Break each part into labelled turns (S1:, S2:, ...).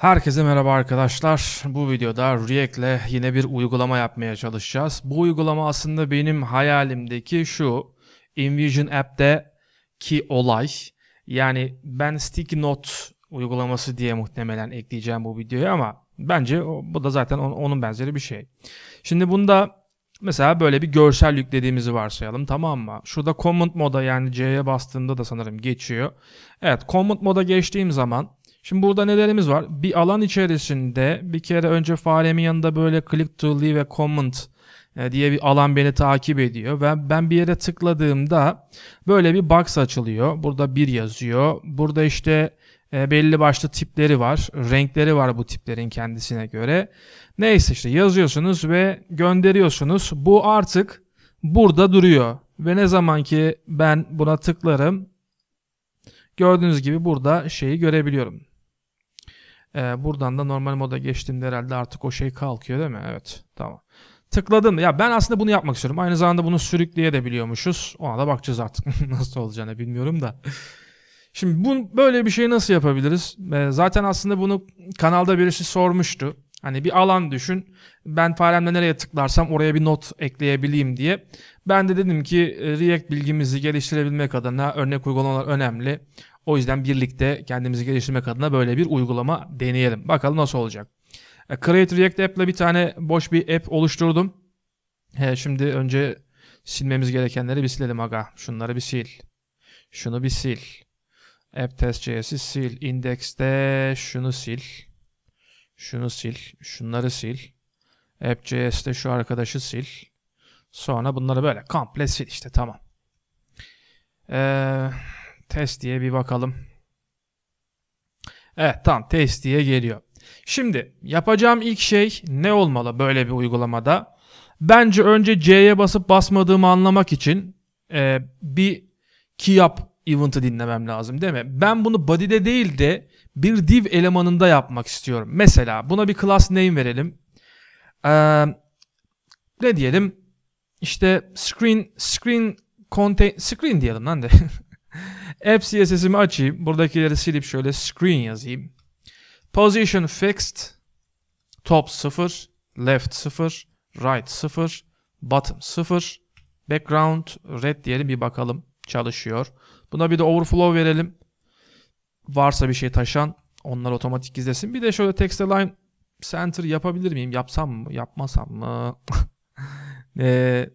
S1: Herkese merhaba arkadaşlar. Bu videoda React'le yine bir uygulama yapmaya çalışacağız. Bu uygulama aslında benim hayalimdeki şu InVision app'te ki olay. Yani ben sticky note uygulaması diye muhtemelen ekleyeceğim bu videoyu ama bence bu da zaten onun benzeri bir şey. Şimdi bunda mesela böyle bir görsel yüklediğimizi varsayalım tamam mı? Şurada command moda yani C'ye bastığımda da sanırım geçiyor. Evet command moda geçtiğim zaman Şimdi burada nelerimiz var? Bir alan içerisinde bir kere önce faremin yanında böyle click to leave ve comment e, diye bir alan beni takip ediyor ve ben bir yere tıkladığımda böyle bir box açılıyor. Burada bir yazıyor. Burada işte e, belli başlı tipleri var. Renkleri var bu tiplerin kendisine göre. Neyse işte yazıyorsunuz ve gönderiyorsunuz. Bu artık burada duruyor. Ve ne zaman ki ben buna tıklarım gördüğünüz gibi burada şeyi görebiliyorum. Ee, buradan da normal moda geçtiğimde herhalde artık o şey kalkıyor değil mi? Evet tamam. Tıkladım. Ya ben aslında bunu yapmak istiyorum. Aynı zamanda bunu sürükleye de biliyormuşuz. Ona da bakacağız artık nasıl olacağını bilmiyorum da. Şimdi bu böyle bir şey nasıl yapabiliriz? Ee, zaten aslında bunu kanalda birisi sormuştu. Hani bir alan düşün. Ben faremle nereye tıklarsam oraya bir not ekleyebileyim diye. Ben de dedim ki e, React bilgimizi geliştirebilmek adına örnek uygulamalar önemli. O yüzden birlikte kendimizi geliştirmek adına böyle bir uygulama deneyelim. Bakalım nasıl olacak. E, Create React App'la bir tane boş bir app oluşturdum. He, şimdi önce silmemiz gerekenleri bir silelim aga. Şunları bir sil. Şunu bir sil. App test.js'i sil. Index'te şunu sil. Şunu sil. Şunları sil. App.js'te şu arkadaşı sil. Sonra bunları böyle komple sil işte tamam. Eee... Test diye bir bakalım. Evet tamam test diye geliyor. Şimdi yapacağım ilk şey ne olmalı böyle bir uygulamada? Bence önce C'ye basıp basmadığımı anlamak için e, bir key up event'ı dinlemem lazım değil mi? Ben bunu body'de değil de bir div elemanında yapmak istiyorum. Mesela buna bir class name verelim. Ee, ne diyelim? İşte screen screen contain screen diyelim lan de. App CSS'imi açayım. Buradakileri silip şöyle screen yazayım. Position fixed. Top 0. Left 0. Right 0. Bottom 0. Background red diyelim bir bakalım. Çalışıyor. Buna bir de overflow verelim. Varsa bir şey taşan onlar otomatik gizlesin. Bir de şöyle text align center yapabilir miyim? Yapsam mı? Yapmasam mı? ee,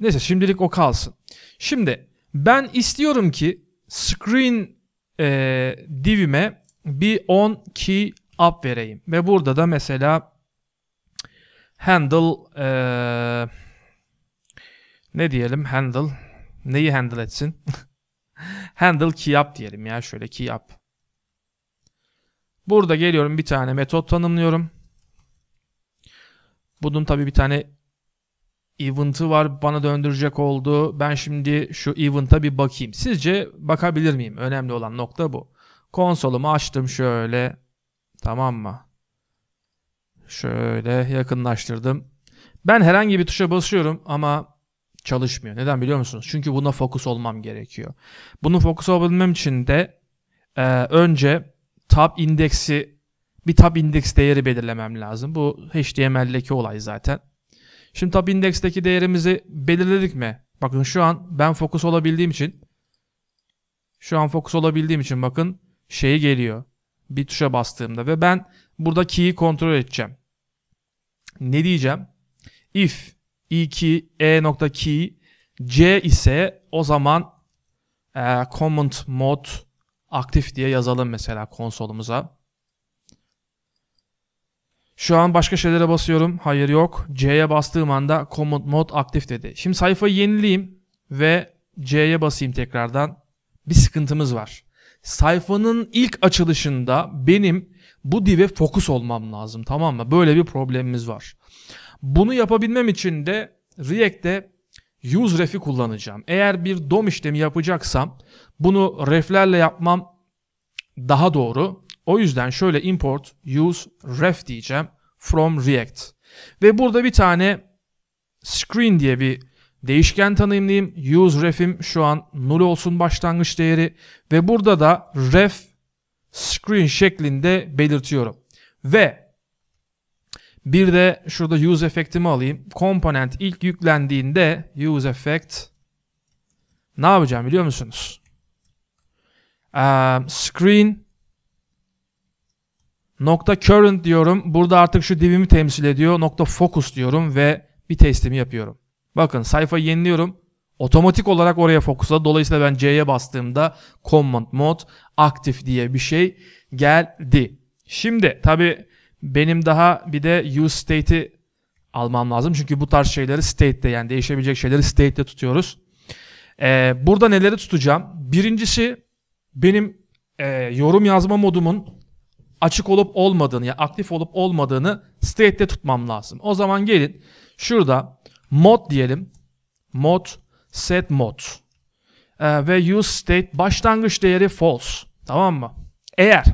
S1: neyse şimdilik o kalsın. Şimdi ben istiyorum ki screen e, divime bir on key up vereyim. Ve burada da mesela handle e, ne diyelim handle neyi handle etsin? handle key up diyelim ya şöyle key up. Burada geliyorum bir tane metot tanımlıyorum. Bunun tabi bir tane event'ı var bana döndürecek oldu. Ben şimdi şu event'a bir bakayım. Sizce bakabilir miyim? Önemli olan nokta bu. Konsolumu açtım şöyle. Tamam mı? Şöyle yakınlaştırdım. Ben herhangi bir tuşa basıyorum ama çalışmıyor. Neden biliyor musunuz? Çünkü buna fokus olmam gerekiyor. Bunu fokus olabilmem için de e, önce tab indeksi bir tab indeks değeri belirlemem lazım. Bu HTML'deki olay zaten. Şimdi tabi indeksteki değerimizi belirledik mi? Bakın şu an ben fokus olabildiğim için şu an fokus olabildiğim için bakın şeyi geliyor. Bir tuşa bastığımda ve ben burada key'i kontrol edeceğim. Ne diyeceğim? If i2 e nokta key c ise o zaman e, comment mode aktif diye yazalım mesela konsolumuza. Şu an başka şeylere basıyorum. Hayır yok. C'ye bastığım anda Command Mode aktif dedi. Şimdi sayfayı yenileyim ve C'ye basayım tekrardan. Bir sıkıntımız var. Sayfanın ilk açılışında benim bu dive fokus olmam lazım tamam mı? Böyle bir problemimiz var. Bunu yapabilmem için de React'te useRef'i kullanacağım. Eğer bir DOM işlemi yapacaksam bunu ref'lerle yapmam daha doğru. O yüzden şöyle import use ref diyeceğim from react. Ve burada bir tane screen diye bir değişken tanımlayayım. Use ref'im şu an null olsun başlangıç değeri ve burada da ref screen şeklinde belirtiyorum. Ve bir de şurada use effect'imi alayım. Komponent ilk yüklendiğinde use effect ne yapacağım biliyor musunuz? Ee, screen Nokta current diyorum. Burada artık şu divimi temsil ediyor. Nokta focus diyorum ve bir teslimi yapıyorum. Bakın sayfa yeniliyorum. Otomatik olarak oraya fokusladı. Dolayısıyla ben C'ye bastığımda command mode aktif diye bir şey geldi. Şimdi tabi benim daha bir de use state'i almam lazım. Çünkü bu tarz şeyleri state'de yani değişebilecek şeyleri state'de tutuyoruz. Ee, burada neleri tutacağım? Birincisi benim e, yorum yazma modumun açık olup olmadığını ya yani aktif olup olmadığını state'de tutmam lazım. O zaman gelin şurada mod diyelim. Mod set mod. Ee, ve use state başlangıç değeri false. Tamam mı? Eğer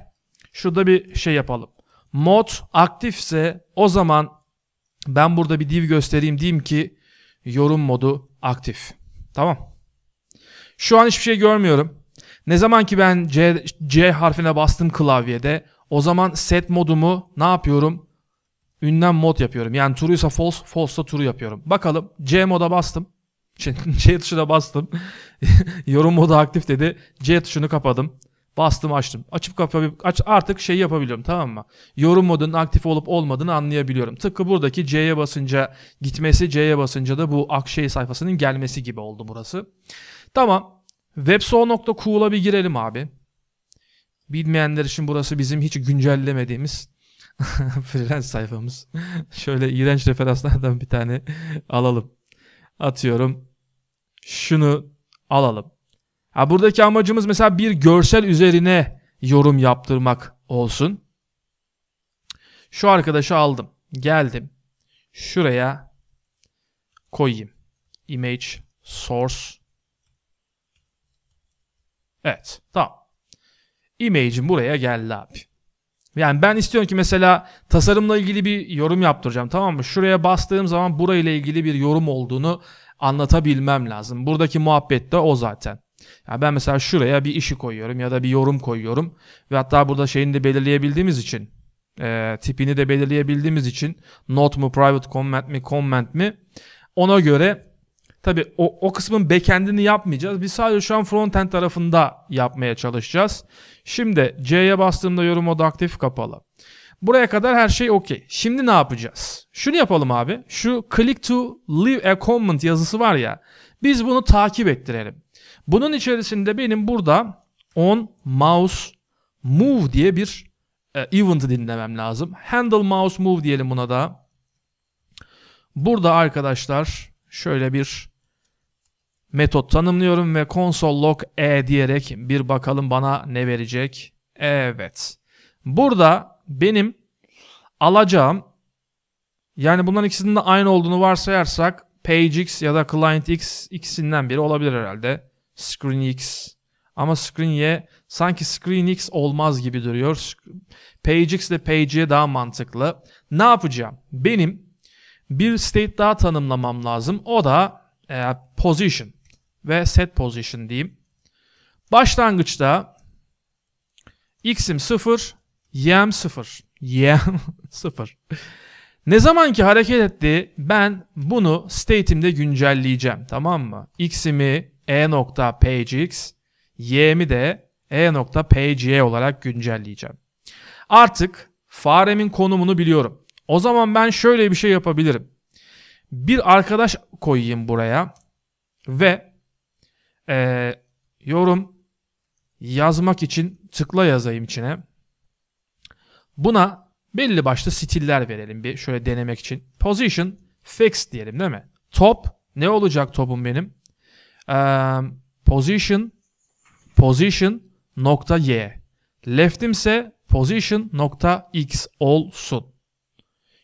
S1: şurada bir şey yapalım. Mod aktifse o zaman ben burada bir div göstereyim diyeyim ki yorum modu aktif. Tamam. Şu an hiçbir şey görmüyorum. Ne zaman ki ben C, C harfine bastım klavyede o zaman set modumu ne yapıyorum? Ünlem mod yapıyorum. Yani true'sa false, false'sa true yapıyorum. Bakalım C moda bastım. C tuşuna bastım. Yorum modu aktif dedi. C tuşunu kapadım. Bastım açtım. Açıp kapayıp aç, artık şey yapabiliyorum tamam mı? Yorum modunun aktif olup olmadığını anlayabiliyorum. Tıpkı buradaki C'ye basınca gitmesi, C'ye basınca da bu akşey sayfasının gelmesi gibi oldu burası. Tamam. Webso.cool'a bir girelim abi. Bilmeyenler için burası bizim hiç güncellemediğimiz freelance sayfamız. Şöyle iğrenç referanslardan bir tane alalım. Atıyorum şunu alalım. Ha buradaki amacımız mesela bir görsel üzerine yorum yaptırmak olsun. Şu arkadaşı aldım. Geldim. Şuraya koyayım. Image source. Evet. Tamam image'im buraya geldi abi. Yani ben istiyorum ki mesela tasarımla ilgili bir yorum yaptıracağım tamam mı? Şuraya bastığım zaman burayla ilgili bir yorum olduğunu anlatabilmem lazım. Buradaki muhabbet de o zaten. Yani ben mesela şuraya bir işi koyuyorum ya da bir yorum koyuyorum. Ve hatta burada şeyini de belirleyebildiğimiz için e, tipini de belirleyebildiğimiz için not mu private comment mi comment mi ona göre Tabi o, o kısmın backend'ini yapmayacağız. Biz sadece şu an frontend tarafında yapmaya çalışacağız. Şimdi C'ye bastığımda yorum modu aktif kapalı. Buraya kadar her şey okey. Şimdi ne yapacağız? Şunu yapalım abi. Şu click to leave a comment yazısı var ya. Biz bunu takip ettirelim. Bunun içerisinde benim burada on mouse move diye bir e, event'ı dinlemem lazım. Handle mouse move diyelim buna da. Burada arkadaşlar şöyle bir metot tanımlıyorum ve console log e diyerek bir bakalım bana ne verecek. Evet. Burada benim alacağım yani bunların ikisinin de aynı olduğunu varsayarsak PageX ya da ClientX ikisinden biri olabilir herhalde. ScreenX. Ama screen ScreenY sanki ScreenX olmaz gibi duruyor. PageX ile PageY daha mantıklı. Ne yapacağım? Benim bir state daha tanımlamam lazım. O da e, position ve set position diyeyim. Başlangıçta x'im 0, y'm 0. Y'm 0. Ne zaman ki hareket etti ben bunu state'imde güncelleyeceğim tamam mı? x'imi e.pagix, y'mi de e.pgy olarak güncelleyeceğim. Artık faremin konumunu biliyorum. O zaman ben şöyle bir şey yapabilirim. Bir arkadaş koyayım buraya ve e, yorum yazmak için tıkla yazayım içine. Buna belli başlı stiller verelim bir şöyle denemek için. Position fix diyelim değil mi? Top ne olacak topum benim? Ee, position position nokta y. Left'imse position nokta x olsun.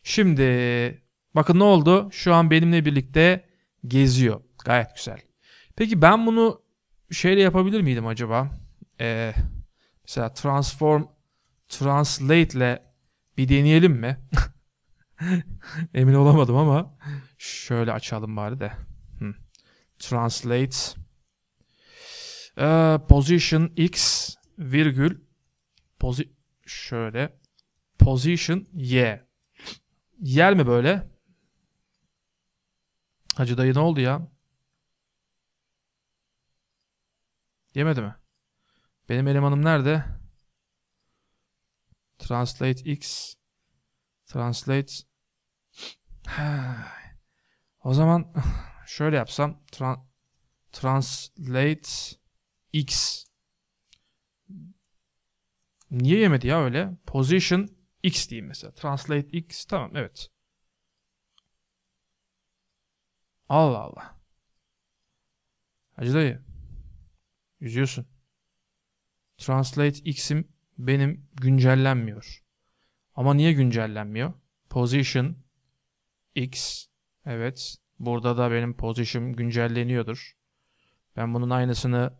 S1: Şimdi bakın ne oldu? Şu an benimle birlikte geziyor. Gayet güzel. Peki ben bunu şeyle yapabilir miydim acaba? Ee, mesela transform translate ile bir deneyelim mi? Emin olamadım ama şöyle açalım bari de. Translate ee, position x virgül posi şöyle position y. Yer mi böyle? Hacı dayı ne oldu ya? Yemedi mi? Benim elemanım nerede? Translate X. Translate. o zaman şöyle yapsam. Tran translate X. Niye yemedi ya öyle? Position X diyeyim mesela. Translate X. Tamam evet. Allah Allah. Hacı dayı. Üzüyorsun. Translate X'im benim güncellenmiyor. Ama niye güncellenmiyor? Position X. Evet. Burada da benim position'ım güncelleniyordur. Ben bunun aynısını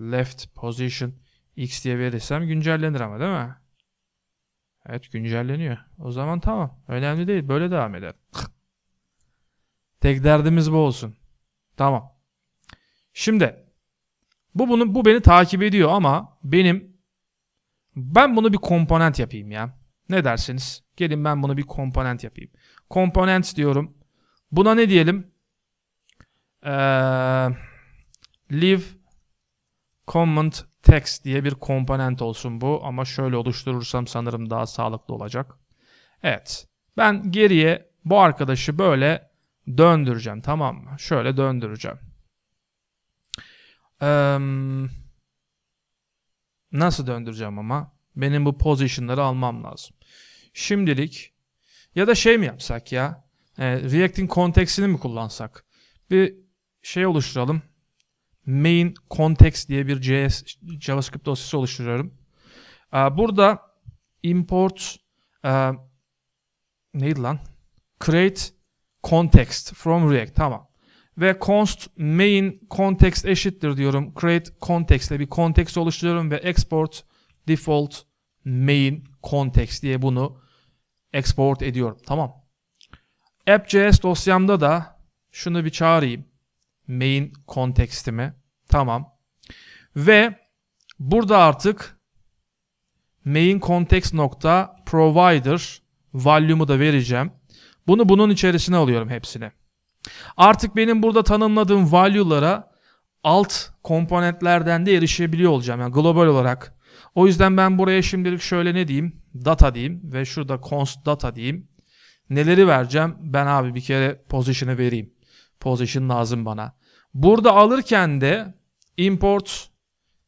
S1: left position X diye verirsem güncellenir ama değil mi? Evet güncelleniyor. O zaman tamam. Önemli değil. Böyle devam eder. Tek derdimiz bu olsun. Tamam. Şimdi bu bunu bu beni takip ediyor ama benim ben bunu bir komponent yapayım ya. Ne dersiniz? Gelin ben bunu bir komponent yapayım. Komponent diyorum. Buna ne diyelim? Ee, live comment text diye bir komponent olsun bu. Ama şöyle oluşturursam sanırım daha sağlıklı olacak. Evet. Ben geriye bu arkadaşı böyle döndüreceğim tamam mı? Şöyle döndüreceğim. Ee, nasıl döndüreceğim ama? Benim bu position'ları almam lazım. Şimdilik ya da şey mi yapsak ya? E, React'in konteksini mi kullansak? Bir şey oluşturalım. Main context diye bir JS, JavaScript dosyası oluşturuyorum. E, burada import e, neydi lan? Create context from React. Tamam ve const main context eşittir diyorum. Create context ile bir context oluşturuyorum ve export default main context diye bunu export ediyorum. Tamam. App.js dosyamda da şunu bir çağırayım. Main context'imi. Tamam. Ve burada artık main context nokta provider volume'u da vereceğim. Bunu bunun içerisine alıyorum hepsini. Artık benim burada tanımladığım value'lara alt komponentlerden de erişebiliyor olacağım. Yani global olarak. O yüzden ben buraya şimdilik şöyle ne diyeyim? Data diyeyim ve şurada const data diyeyim. Neleri vereceğim? Ben abi bir kere position'ı vereyim. Position lazım bana. Burada alırken de import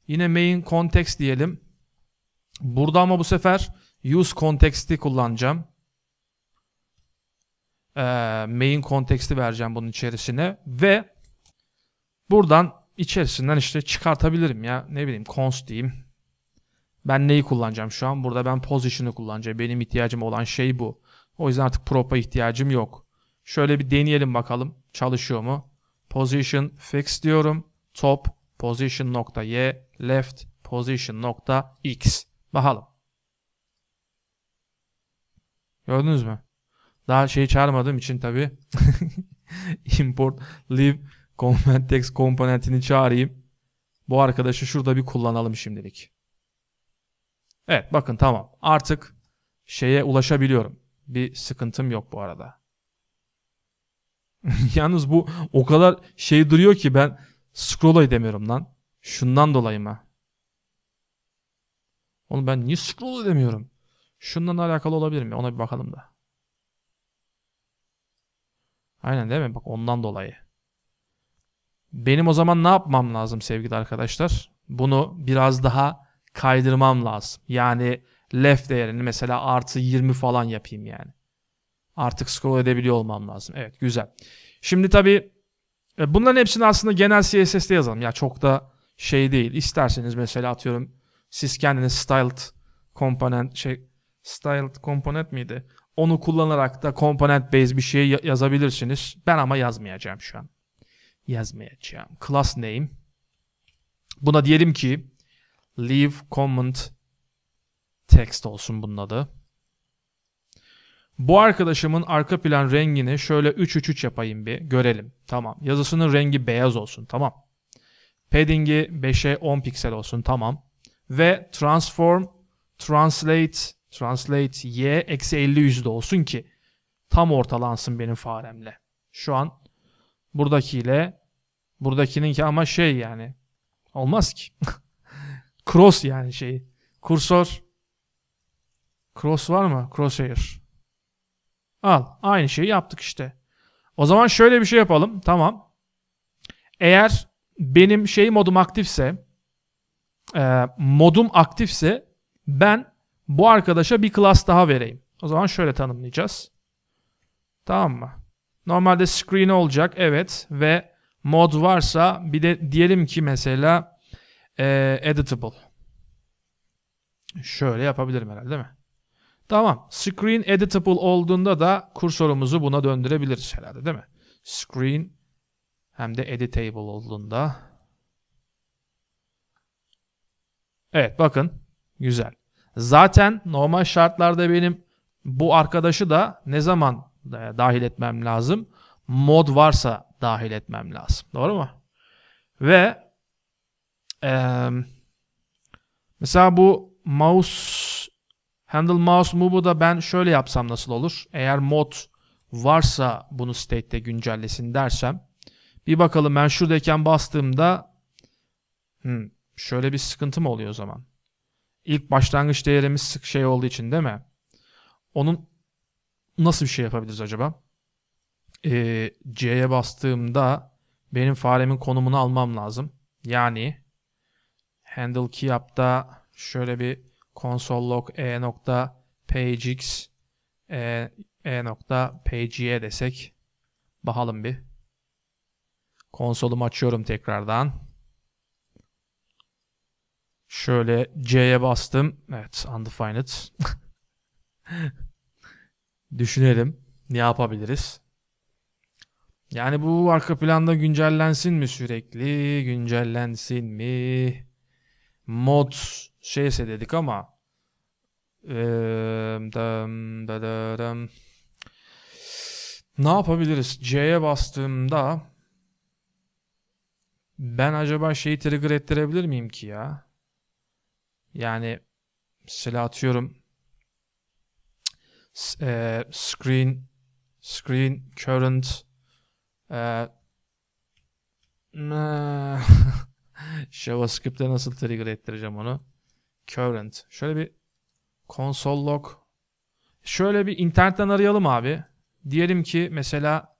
S1: yine main context diyelim. Burada ama bu sefer use context'i kullanacağım. Ee, main konteksti vereceğim bunun içerisine ve buradan içerisinden işte çıkartabilirim ya ne bileyim const diyeyim. Ben neyi kullanacağım şu an? Burada ben position'ı kullanacağım. Benim ihtiyacım olan şey bu. O yüzden artık prop'a ihtiyacım yok. Şöyle bir deneyelim bakalım çalışıyor mu? Position fix diyorum. Top position nokta y left position nokta x. Bakalım. Gördünüz mü? Daha şey çağırmadığım için tabi import live comment text komponentini çağırayım. Bu arkadaşı şurada bir kullanalım şimdilik. Evet bakın tamam. Artık şeye ulaşabiliyorum. Bir sıkıntım yok bu arada. Yalnız bu o kadar şey duruyor ki ben scroll edemiyorum lan. Şundan dolayı mı? Onu ben niye scroll edemiyorum? Şundan alakalı olabilir mi? Ona bir bakalım da. Aynen değil mi? Bak ondan dolayı. Benim o zaman ne yapmam lazım sevgili arkadaşlar? Bunu biraz daha kaydırmam lazım. Yani left değerini mesela artı 20 falan yapayım yani. Artık scroll edebiliyor olmam lazım. Evet güzel. Şimdi tabii e, bunların hepsini aslında genel CSS'de yazalım. Ya çok da şey değil. İsterseniz mesela atıyorum siz kendiniz styled komponent şey styled komponent miydi? Onu kullanarak da component based bir şey yazabilirsiniz. Ben ama yazmayacağım şu an. Yazmayacağım. Class name. Buna diyelim ki leave comment text olsun bunun adı. Bu arkadaşımın arka plan rengini şöyle 3-3-3 yapayım bir görelim. Tamam. Yazısının rengi beyaz olsun. Tamam. Padding'i 5'e 10 piksel olsun. Tamam. Ve transform, translate Translate y eksi 50 yüzde olsun ki tam ortalansın benim faremle. Şu an buradakiyle buradakinin ki ama şey yani olmaz ki. Cross yani şey. Kursör. Cross var mı? Crosshair. Al. Aynı şeyi yaptık işte. O zaman şöyle bir şey yapalım. Tamam. Eğer benim şey modum aktifse modum aktifse ben bu arkadaşa bir class daha vereyim. O zaman şöyle tanımlayacağız. Tamam mı? Normalde screen olacak evet ve mod varsa bir de diyelim ki mesela e, editable. Şöyle yapabilirim herhalde değil mi? Tamam. Screen editable olduğunda da kursorumuzu buna döndürebiliriz herhalde değil mi? Screen hem de editable olduğunda. Evet bakın. Güzel. Zaten normal şartlarda benim bu arkadaşı da ne zaman e, dahil etmem lazım? Mod varsa dahil etmem lazım. Doğru mu? Ve e, mesela bu mouse handle mouse move'u da ben şöyle yapsam nasıl olur? Eğer mod varsa bunu state'te güncellesin dersem bir bakalım ben şuradayken bastığımda hmm, şöyle bir sıkıntı mı oluyor o zaman? ilk başlangıç değerimiz sık şey olduğu için değil mi? Onun nasıl bir şey yapabiliriz acaba? Ee, C'ye bastığımda benim faremin konumunu almam lazım. Yani handle key yap'ta şöyle bir console log e nokta pagix e, e, nokta pge desek bakalım bir. Konsolumu açıyorum tekrardan. Şöyle C'ye bastım. Evet undefined. Düşünelim. Ne yapabiliriz? Yani bu arka planda güncellensin mi sürekli? Güncellensin mi? Mod şeyse dedik ama ne yapabiliriz? C'ye bastığımda ben acaba şeyi trigger ettirebilir miyim ki ya? Yani mesela atıyorum e, screen screen current e, JavaScript'te nasıl trigger ettireceğim onu? Current. Şöyle bir console log. Şöyle bir internetten arayalım abi. Diyelim ki mesela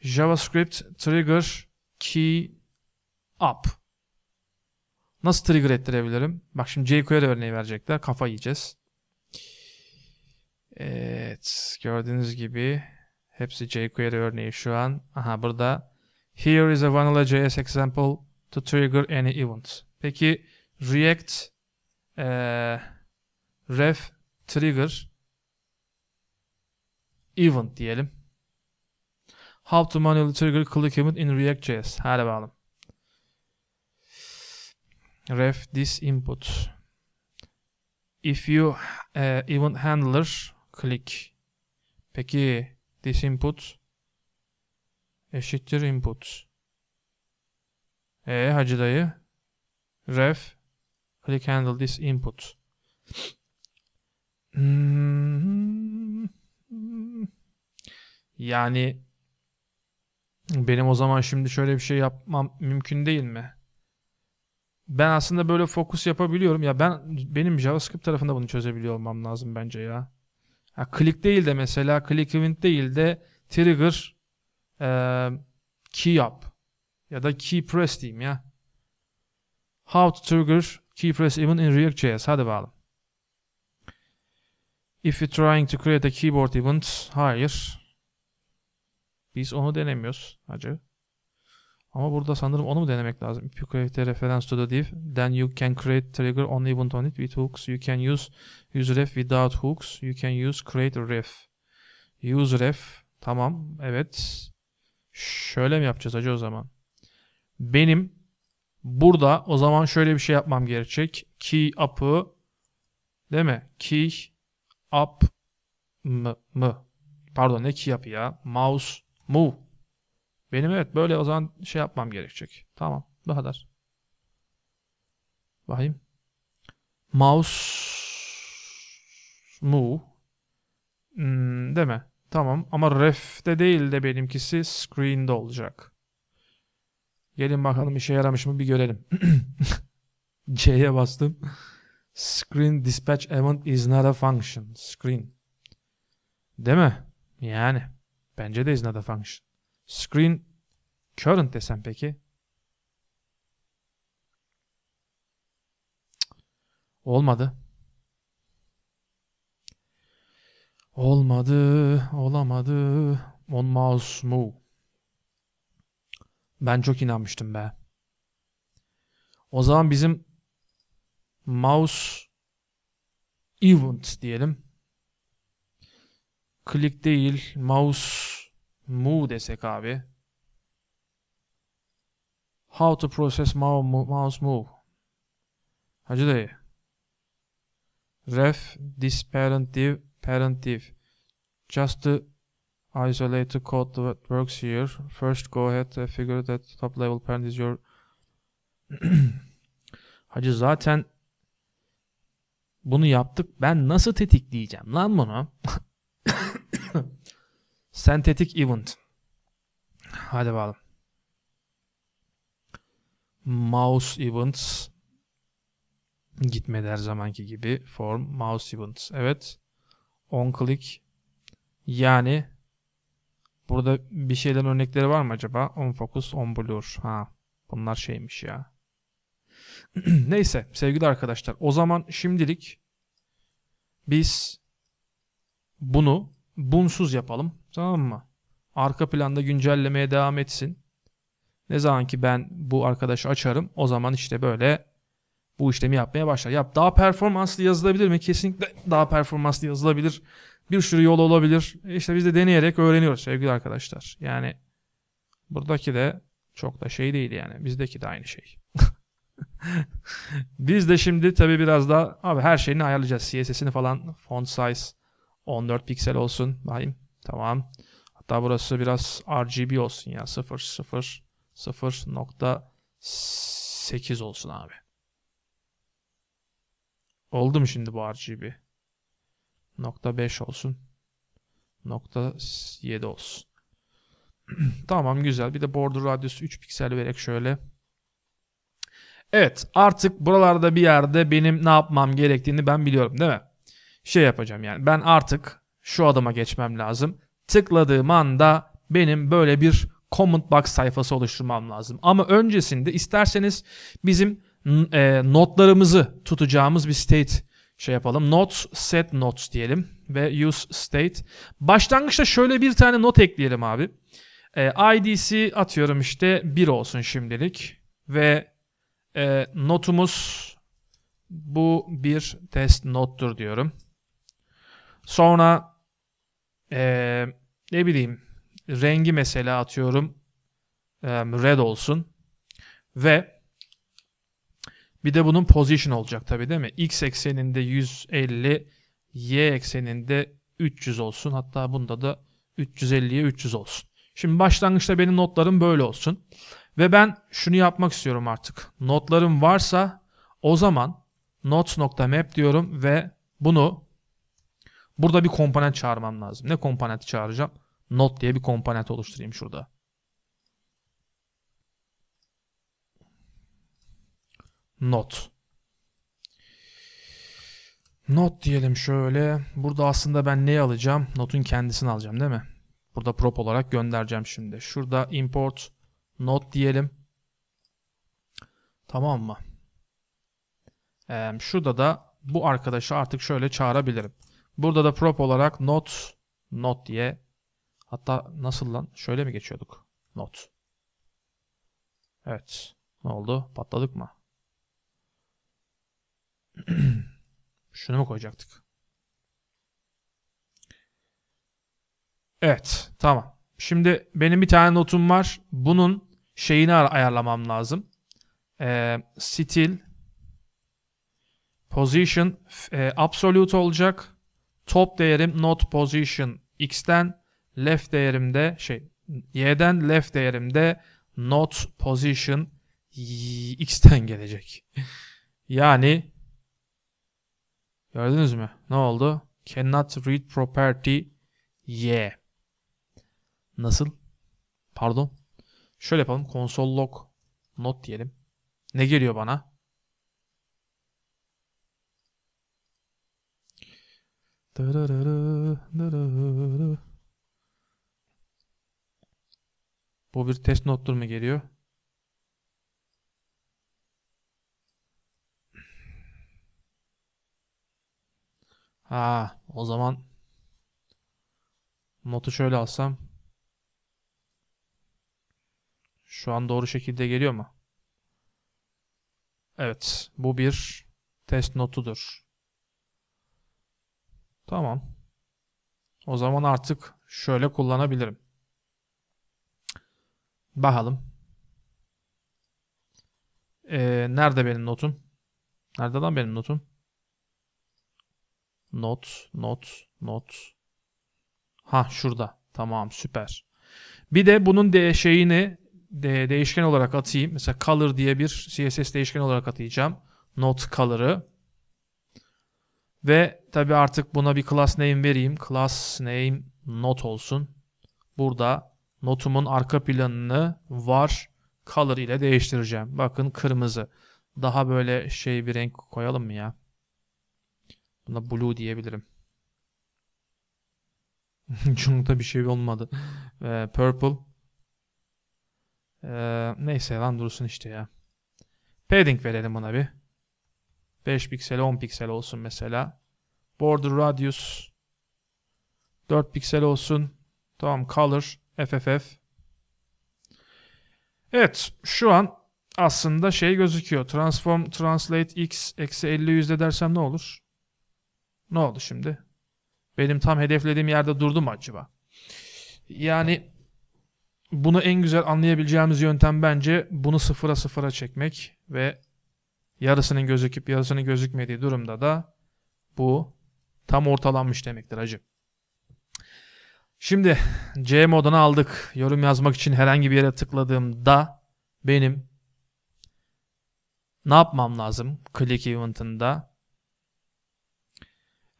S1: JavaScript trigger key up. Nasıl trigger ettirebilirim? Bak şimdi jQuery örneği verecekler. Kafa yiyeceğiz. Evet. Gördüğünüz gibi hepsi jQuery örneği şu an. Aha burada. Here is a vanilla JS example to trigger any event. Peki React e, ref trigger event diyelim. How to manually trigger click event in React.js. Hadi bakalım ref this input if you uh, event handler click peki this input eşittir input e hacı dayı ref click handle this input hmm. yani benim o zaman şimdi şöyle bir şey yapmam mümkün değil mi? ben aslında böyle fokus yapabiliyorum. Ya ben benim JavaScript tarafında bunu çözebiliyor olmam lazım bence ya. ya click değil de mesela click event değil de trigger e, key up ya da key press diyeyim ya. How to trigger key press event in React.js. Hadi bakalım. If you're trying to create a keyboard event, hayır. Biz onu denemiyoruz. Acı. Ama burada sanırım onu mu denemek lazım? If you create a reference to the div, then you can create trigger only event on it with hooks. You can use use ref without hooks. You can use create ref. Use ref. Tamam. Evet. Şöyle mi yapacağız acaba o zaman? Benim burada o zaman şöyle bir şey yapmam gerekecek. Key up'ı değil mi? Key up mı mı? Pardon ne key up ya? Mouse move. Benim evet böyle o zaman şey yapmam gerekecek. Tamam bu kadar. Bakayım. Mouse move hmm, değil mi? Tamam ama ref'te değil de benimkisi screen'de olacak. Gelin bakalım işe yaramış mı bir görelim. C'ye bastım. Screen dispatch event is not a function. Screen. Değil mi? Yani. Bence de is not a function. Screen current desem peki? Olmadı. Olmadı, olamadı. On mouse Ben çok inanmıştım be. O zaman bizim mouse event diyelim. Click değil, mouse mu desek abi. How to process mouse move. Hacı dayı. Ref this parent div parent div. Just to isolate the code that works here. First go ahead and uh, figure that top level parent is your Hacı zaten bunu yaptık. Ben nasıl tetikleyeceğim lan bunu? Sentetik event. Hadi bakalım. Mouse events. Gitmedi her zamanki gibi. Form mouse events. Evet. On click. Yani burada bir şeylerin örnekleri var mı acaba? On focus, on blur. Ha. Bunlar şeymiş ya. Neyse sevgili arkadaşlar. O zaman şimdilik biz bunu bunsuz yapalım. Tamam mı? Arka planda güncellemeye devam etsin. Ne zaman ki ben bu arkadaşı açarım o zaman işte böyle bu işlemi yapmaya başlar. Yap daha performanslı yazılabilir mi? Kesinlikle daha performanslı yazılabilir. Bir sürü yol olabilir. İşte biz de deneyerek öğreniyoruz sevgili arkadaşlar. Yani buradaki de çok da şey değil yani. Bizdeki de aynı şey. biz de şimdi tabii biraz da abi her şeyini ayarlayacağız. CSS'ini falan, font size, 14 piksel olsun. Bakayım. Tamam. Hatta burası biraz RGB olsun ya. 0 0 0.8 olsun abi. Oldu mu şimdi bu RGB? Nokta 5 olsun. Nokta 7 olsun. tamam güzel. Bir de border radius 3 piksel vererek şöyle. Evet artık buralarda bir yerde benim ne yapmam gerektiğini ben biliyorum değil mi? şey yapacağım yani ben artık şu adıma geçmem lazım. Tıkladığım anda benim böyle bir comment box sayfası oluşturmam lazım. Ama öncesinde isterseniz bizim e, notlarımızı tutacağımız bir state şey yapalım. Not set notes diyelim ve use state. Başlangıçta şöyle bir tane not ekleyelim abi. E, IDC atıyorum işte 1 olsun şimdilik ve e, notumuz bu bir test nottur diyorum. Sonra ee, ne bileyim rengi mesela atıyorum ee, red olsun ve bir de bunun position olacak tabi değil mi? X ekseninde 150, Y ekseninde 300 olsun. Hatta bunda da 350'ye 300 olsun. Şimdi başlangıçta benim notlarım böyle olsun. Ve ben şunu yapmak istiyorum artık. Notlarım varsa o zaman notes.map diyorum ve bunu Burada bir komponent çağırmam lazım. Ne komponenti çağıracağım? Not diye bir komponent oluşturayım şurada. Not. Not diyelim şöyle. Burada aslında ben neyi alacağım? Notun kendisini alacağım değil mi? Burada prop olarak göndereceğim şimdi. Şurada import not diyelim. Tamam mı? Ee, şurada da bu arkadaşı artık şöyle çağırabilirim. Burada da prop olarak not not diye hatta nasıl lan şöyle mi geçiyorduk? Not. Evet. Ne oldu? Patladık mı? Şunu mu koyacaktık? Evet. Tamam. Şimdi benim bir tane notum var. Bunun şeyini ayarlamam lazım. Ee, stil position e, absolute olacak top değerim not position x'ten left değerimde şey y'den left değerimde not position x'ten gelecek. yani gördünüz mü? Ne oldu? Cannot read property y. Nasıl? Pardon. Şöyle yapalım. Console log not diyelim. Ne geliyor bana? Bu bir test nottur mu geliyor? Ha, o zaman notu şöyle alsam şu an doğru şekilde geliyor mu? Evet, bu bir test notudur. Tamam. O zaman artık şöyle kullanabilirim. Bakalım. Ee, nerede benim notum? Nerede lan benim notum? Not, not, not. Ha şurada. Tamam süper. Bir de bunun de şeyini de değişken olarak atayım. Mesela color diye bir CSS değişken olarak atayacağım. Not color'ı. Ve tabii artık buna bir class name vereyim. Class name not olsun. Burada notumun arka planını var color ile değiştireceğim. Bakın kırmızı. Daha böyle şey bir renk koyalım mı ya? Buna blue diyebilirim. Çoğunlukla bir şey olmadı. Ee, purple. Ee, neyse lan dursun işte ya. Padding verelim buna bir. 5 piksel 10 piksel olsun mesela. Border radius 4 piksel olsun. Tamam color FFF. Evet şu an aslında şey gözüküyor. Transform translate x eksi 50 yüzde dersem ne olur? Ne oldu şimdi? Benim tam hedeflediğim yerde durdu mu acaba? Yani bunu en güzel anlayabileceğimiz yöntem bence bunu sıfıra sıfıra çekmek ve yarısının gözüküp yarısının gözükmediği durumda da bu tam ortalanmış demektir hacı. Şimdi C moduna aldık. Yorum yazmak için herhangi bir yere tıkladığımda benim ne yapmam lazım? Click event'ında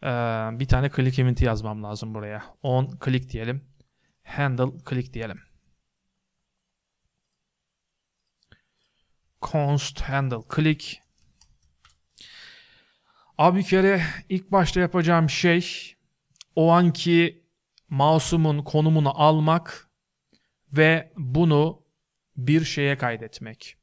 S1: ee, bir tane click event'i yazmam lazım buraya. On click diyelim. Handle click diyelim. const handle click Abi bir kere ilk başta yapacağım şey o anki masumun konumunu almak ve bunu bir şeye kaydetmek.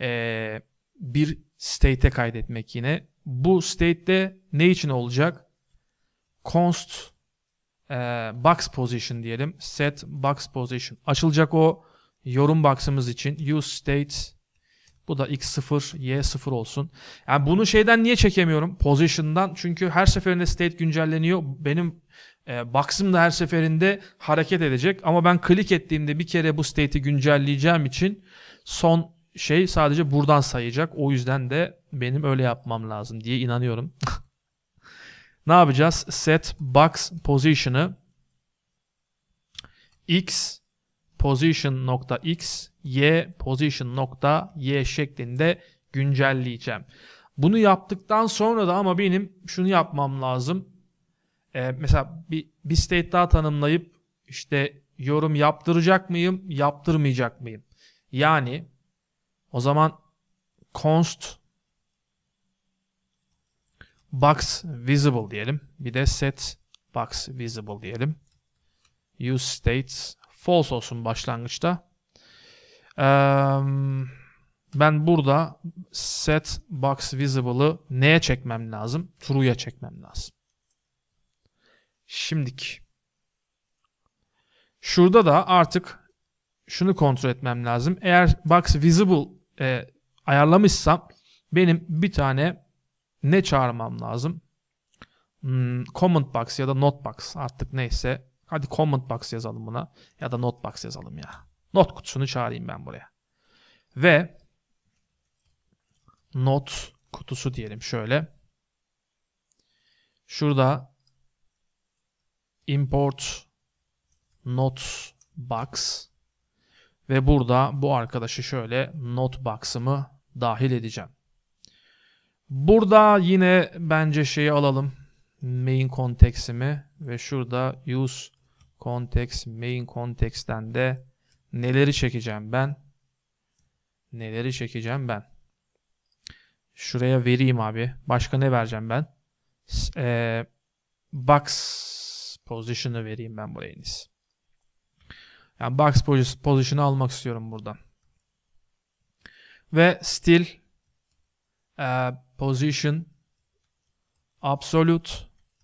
S1: Ee, bir state'e kaydetmek yine. Bu state'de ne için olacak? Const e, box position diyelim. Set box position. Açılacak o yorum box'ımız için use state bu da x0, y0 olsun. Yani bunu şeyden niye çekemiyorum? Position'dan. Çünkü her seferinde state güncelleniyor. Benim e, box'ım da her seferinde hareket edecek. Ama ben klik ettiğimde bir kere bu state'i güncelleyeceğim için son şey sadece buradan sayacak. O yüzden de benim öyle yapmam lazım diye inanıyorum. ne yapacağız? Set box position'ı x position.x, y position.y şeklinde güncelleyeceğim. Bunu yaptıktan sonra da ama benim şunu yapmam lazım. Ee, mesela bir, bir state daha tanımlayıp işte yorum yaptıracak mıyım, yaptırmayacak mıyım? Yani o zaman const box visible diyelim. Bir de set box visible diyelim. Use states false olsun başlangıçta. ben burada set box visible'ı neye çekmem lazım? True'ya çekmem lazım. Şimdik, Şurada da artık şunu kontrol etmem lazım. Eğer box visible e, ayarlamışsam benim bir tane ne çağırmam lazım? Hmm, comment box ya da not box artık neyse Hadi comment box yazalım buna ya da not box yazalım ya. Not kutusunu çağırayım ben buraya. Ve not kutusu diyelim şöyle. Şurada import not box ve burada bu arkadaşı şöyle not box'ımı dahil edeceğim. Burada yine bence şeyi alalım. Main konteksimi ve şurada use Context, main context'ten de neleri çekeceğim ben? Neleri çekeceğim ben? Şuraya vereyim abi. Başka ne vereceğim ben? Ee, box position'ı vereyim ben buraya en Yani box position'ı almak istiyorum buradan. Ve still e, position absolute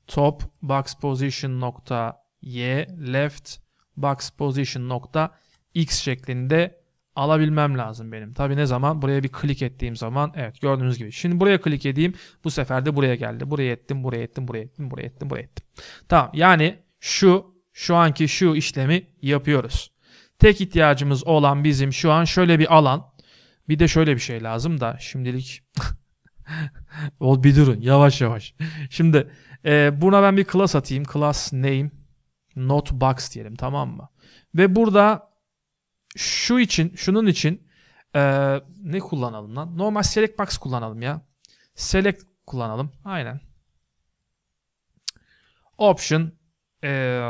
S1: top box position nokta y left box position nokta x şeklinde alabilmem lazım benim. Tabi ne zaman? Buraya bir klik ettiğim zaman evet gördüğünüz gibi. Şimdi buraya klik edeyim. Bu sefer de buraya geldi. Buraya ettim, buraya ettim, buraya ettim, buraya ettim, buraya ettim. Tamam yani şu şu anki şu işlemi yapıyoruz. Tek ihtiyacımız olan bizim şu an şöyle bir alan. Bir de şöyle bir şey lazım da şimdilik Ol bir durun yavaş yavaş. Şimdi e, buna ben bir class atayım. Class name Not box diyelim tamam mı? Ve burada şu için, şunun için ee, ne kullanalım lan? Normal select box kullanalım ya. Select kullanalım. Aynen. Option. Ee,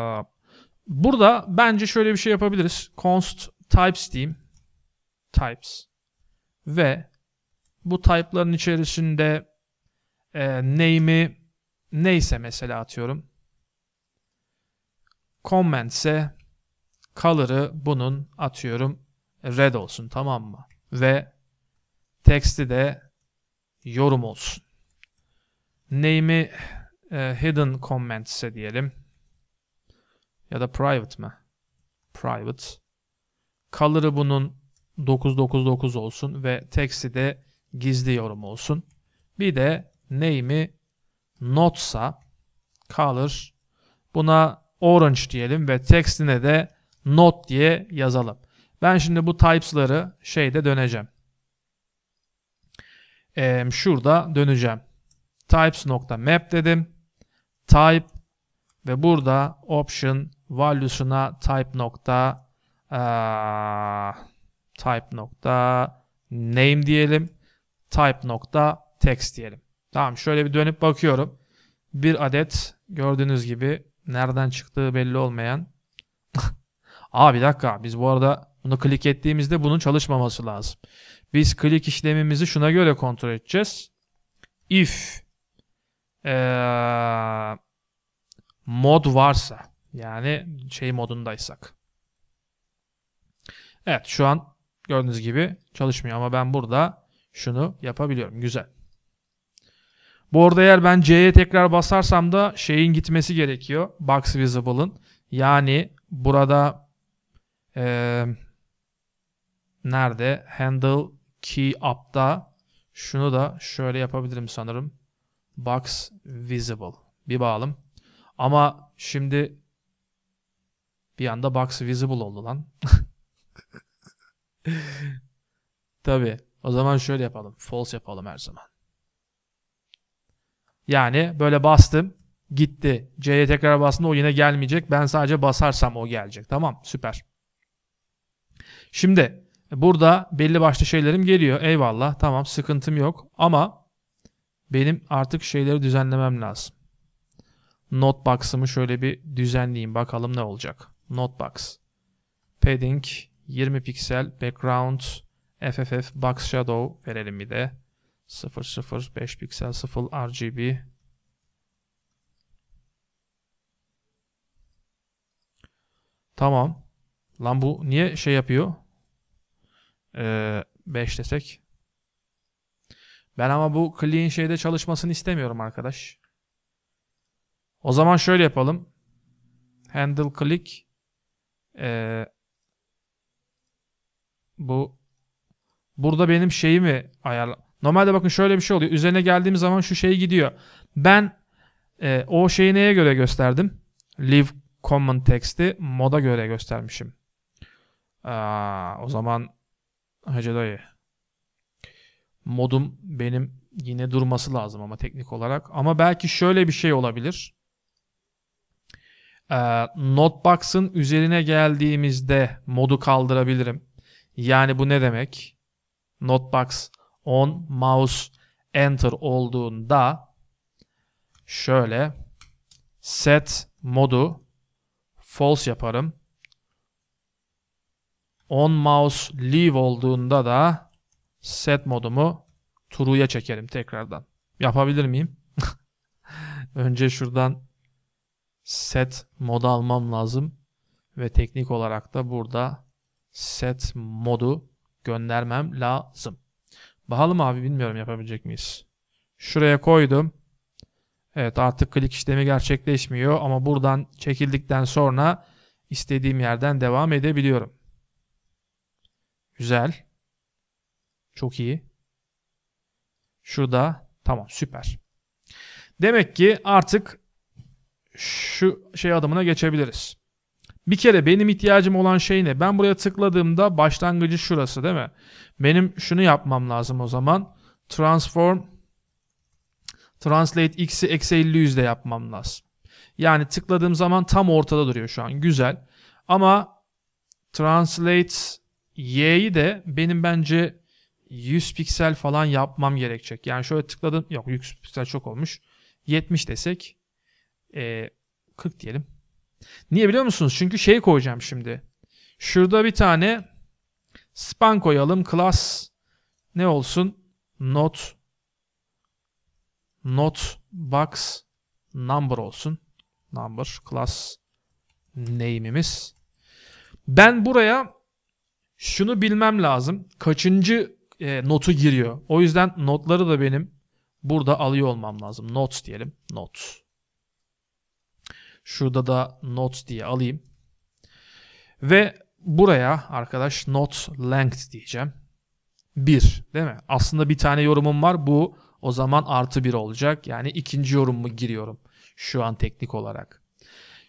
S1: burada bence şöyle bir şey yapabiliriz. Const types diyeyim. Types. Ve bu type'ların içerisinde e, name'i neyse mesela atıyorum comment'se color'ı bunun atıyorum red olsun tamam mı? Ve teksti de yorum olsun. Name'i e, hidden comments'e diyelim. Ya da private mı? Private. Color'ı bunun 999 olsun ve teksti de gizli yorum olsun. Bir de name'i notsa color buna orange diyelim ve tekstine de not diye yazalım. Ben şimdi bu types'ları şeyde döneceğim. Ee, şurada döneceğim. Types.map dedim. Type ve burada option value'suna type nokta uh, type nokta name diyelim. Type nokta text diyelim. Tamam şöyle bir dönüp bakıyorum. Bir adet gördüğünüz gibi nereden çıktığı belli olmayan. Aa bir dakika biz bu arada bunu klik ettiğimizde bunun çalışmaması lazım. Biz klik işlemimizi şuna göre kontrol edeceğiz. If ee, mod varsa yani şey modundaysak. Evet şu an gördüğünüz gibi çalışmıyor ama ben burada şunu yapabiliyorum. Güzel. Bu arada eğer ben C'ye tekrar basarsam da şeyin gitmesi gerekiyor. Box Visible'ın. Yani burada ee, nerede? Handle Key Up'ta şunu da şöyle yapabilirim sanırım. Box Visible. Bir bağlım. Ama şimdi bir anda Box Visible oldu lan. Tabii. O zaman şöyle yapalım. False yapalım her zaman. Yani böyle bastım gitti. C'ye tekrar bastığında o yine gelmeyecek. Ben sadece basarsam o gelecek. Tamam süper. Şimdi burada belli başlı şeylerim geliyor. Eyvallah tamam sıkıntım yok. Ama benim artık şeyleri düzenlemem lazım. Notebox'ımı şöyle bir düzenleyeyim. Bakalım ne olacak. Notebox. Padding 20 piksel. Background. FFF. Box Shadow verelim bir de. 005 piksel 0 RGB Tamam. Lan bu niye şey yapıyor? Ee, 5 desek. Ben ama bu clean şeyde çalışmasını istemiyorum arkadaş. O zaman şöyle yapalım. Handle click ee, bu burada benim şeyimi ayarla Normalde bakın şöyle bir şey oluyor. Üzerine geldiğim zaman şu şey gidiyor. Ben e, o şeyi neye göre gösterdim? Live common text'i moda göre göstermişim. Aa, o zaman Hacı dayı. Modum benim yine durması lazım ama teknik olarak. Ama belki şöyle bir şey olabilir. Ee, Notebox'ın üzerine geldiğimizde modu kaldırabilirim. Yani bu ne demek? Notebox on mouse enter olduğunda şöyle set modu false yaparım. On mouse leave olduğunda da set modumu true'ya çekerim tekrardan. Yapabilir miyim? Önce şuradan set modu almam lazım ve teknik olarak da burada set modu göndermem lazım. Bakalım abi bilmiyorum yapabilecek miyiz. Şuraya koydum. Evet artık klik işlemi gerçekleşmiyor ama buradan çekildikten sonra istediğim yerden devam edebiliyorum. Güzel. Çok iyi. Şurada tamam süper. Demek ki artık şu şey adımına geçebiliriz. Bir kere benim ihtiyacım olan şey ne? Ben buraya tıkladığımda başlangıcı şurası değil mi? Benim şunu yapmam lazım o zaman. Transform Translate X'i eksi 50 yüzde yapmam lazım. Yani tıkladığım zaman tam ortada duruyor şu an. Güzel. Ama Translate Y'yi de benim bence 100 piksel falan yapmam gerekecek. Yani şöyle tıkladım. Yok 100 piksel çok olmuş. 70 desek e, 40 diyelim. Niye biliyor musunuz? Çünkü şey koyacağım şimdi. Şurada bir tane span koyalım. Class ne olsun? Not not box number olsun. Number class name'imiz. Ben buraya şunu bilmem lazım. Kaçıncı e, notu giriyor. O yüzden notları da benim burada alıyor olmam lazım. Not diyelim. Not. Şurada da not diye alayım. Ve buraya arkadaş not length diyeceğim. 1 değil mi? Aslında bir tane yorumum var. Bu o zaman artı 1 olacak. Yani ikinci yorumumu giriyorum şu an teknik olarak.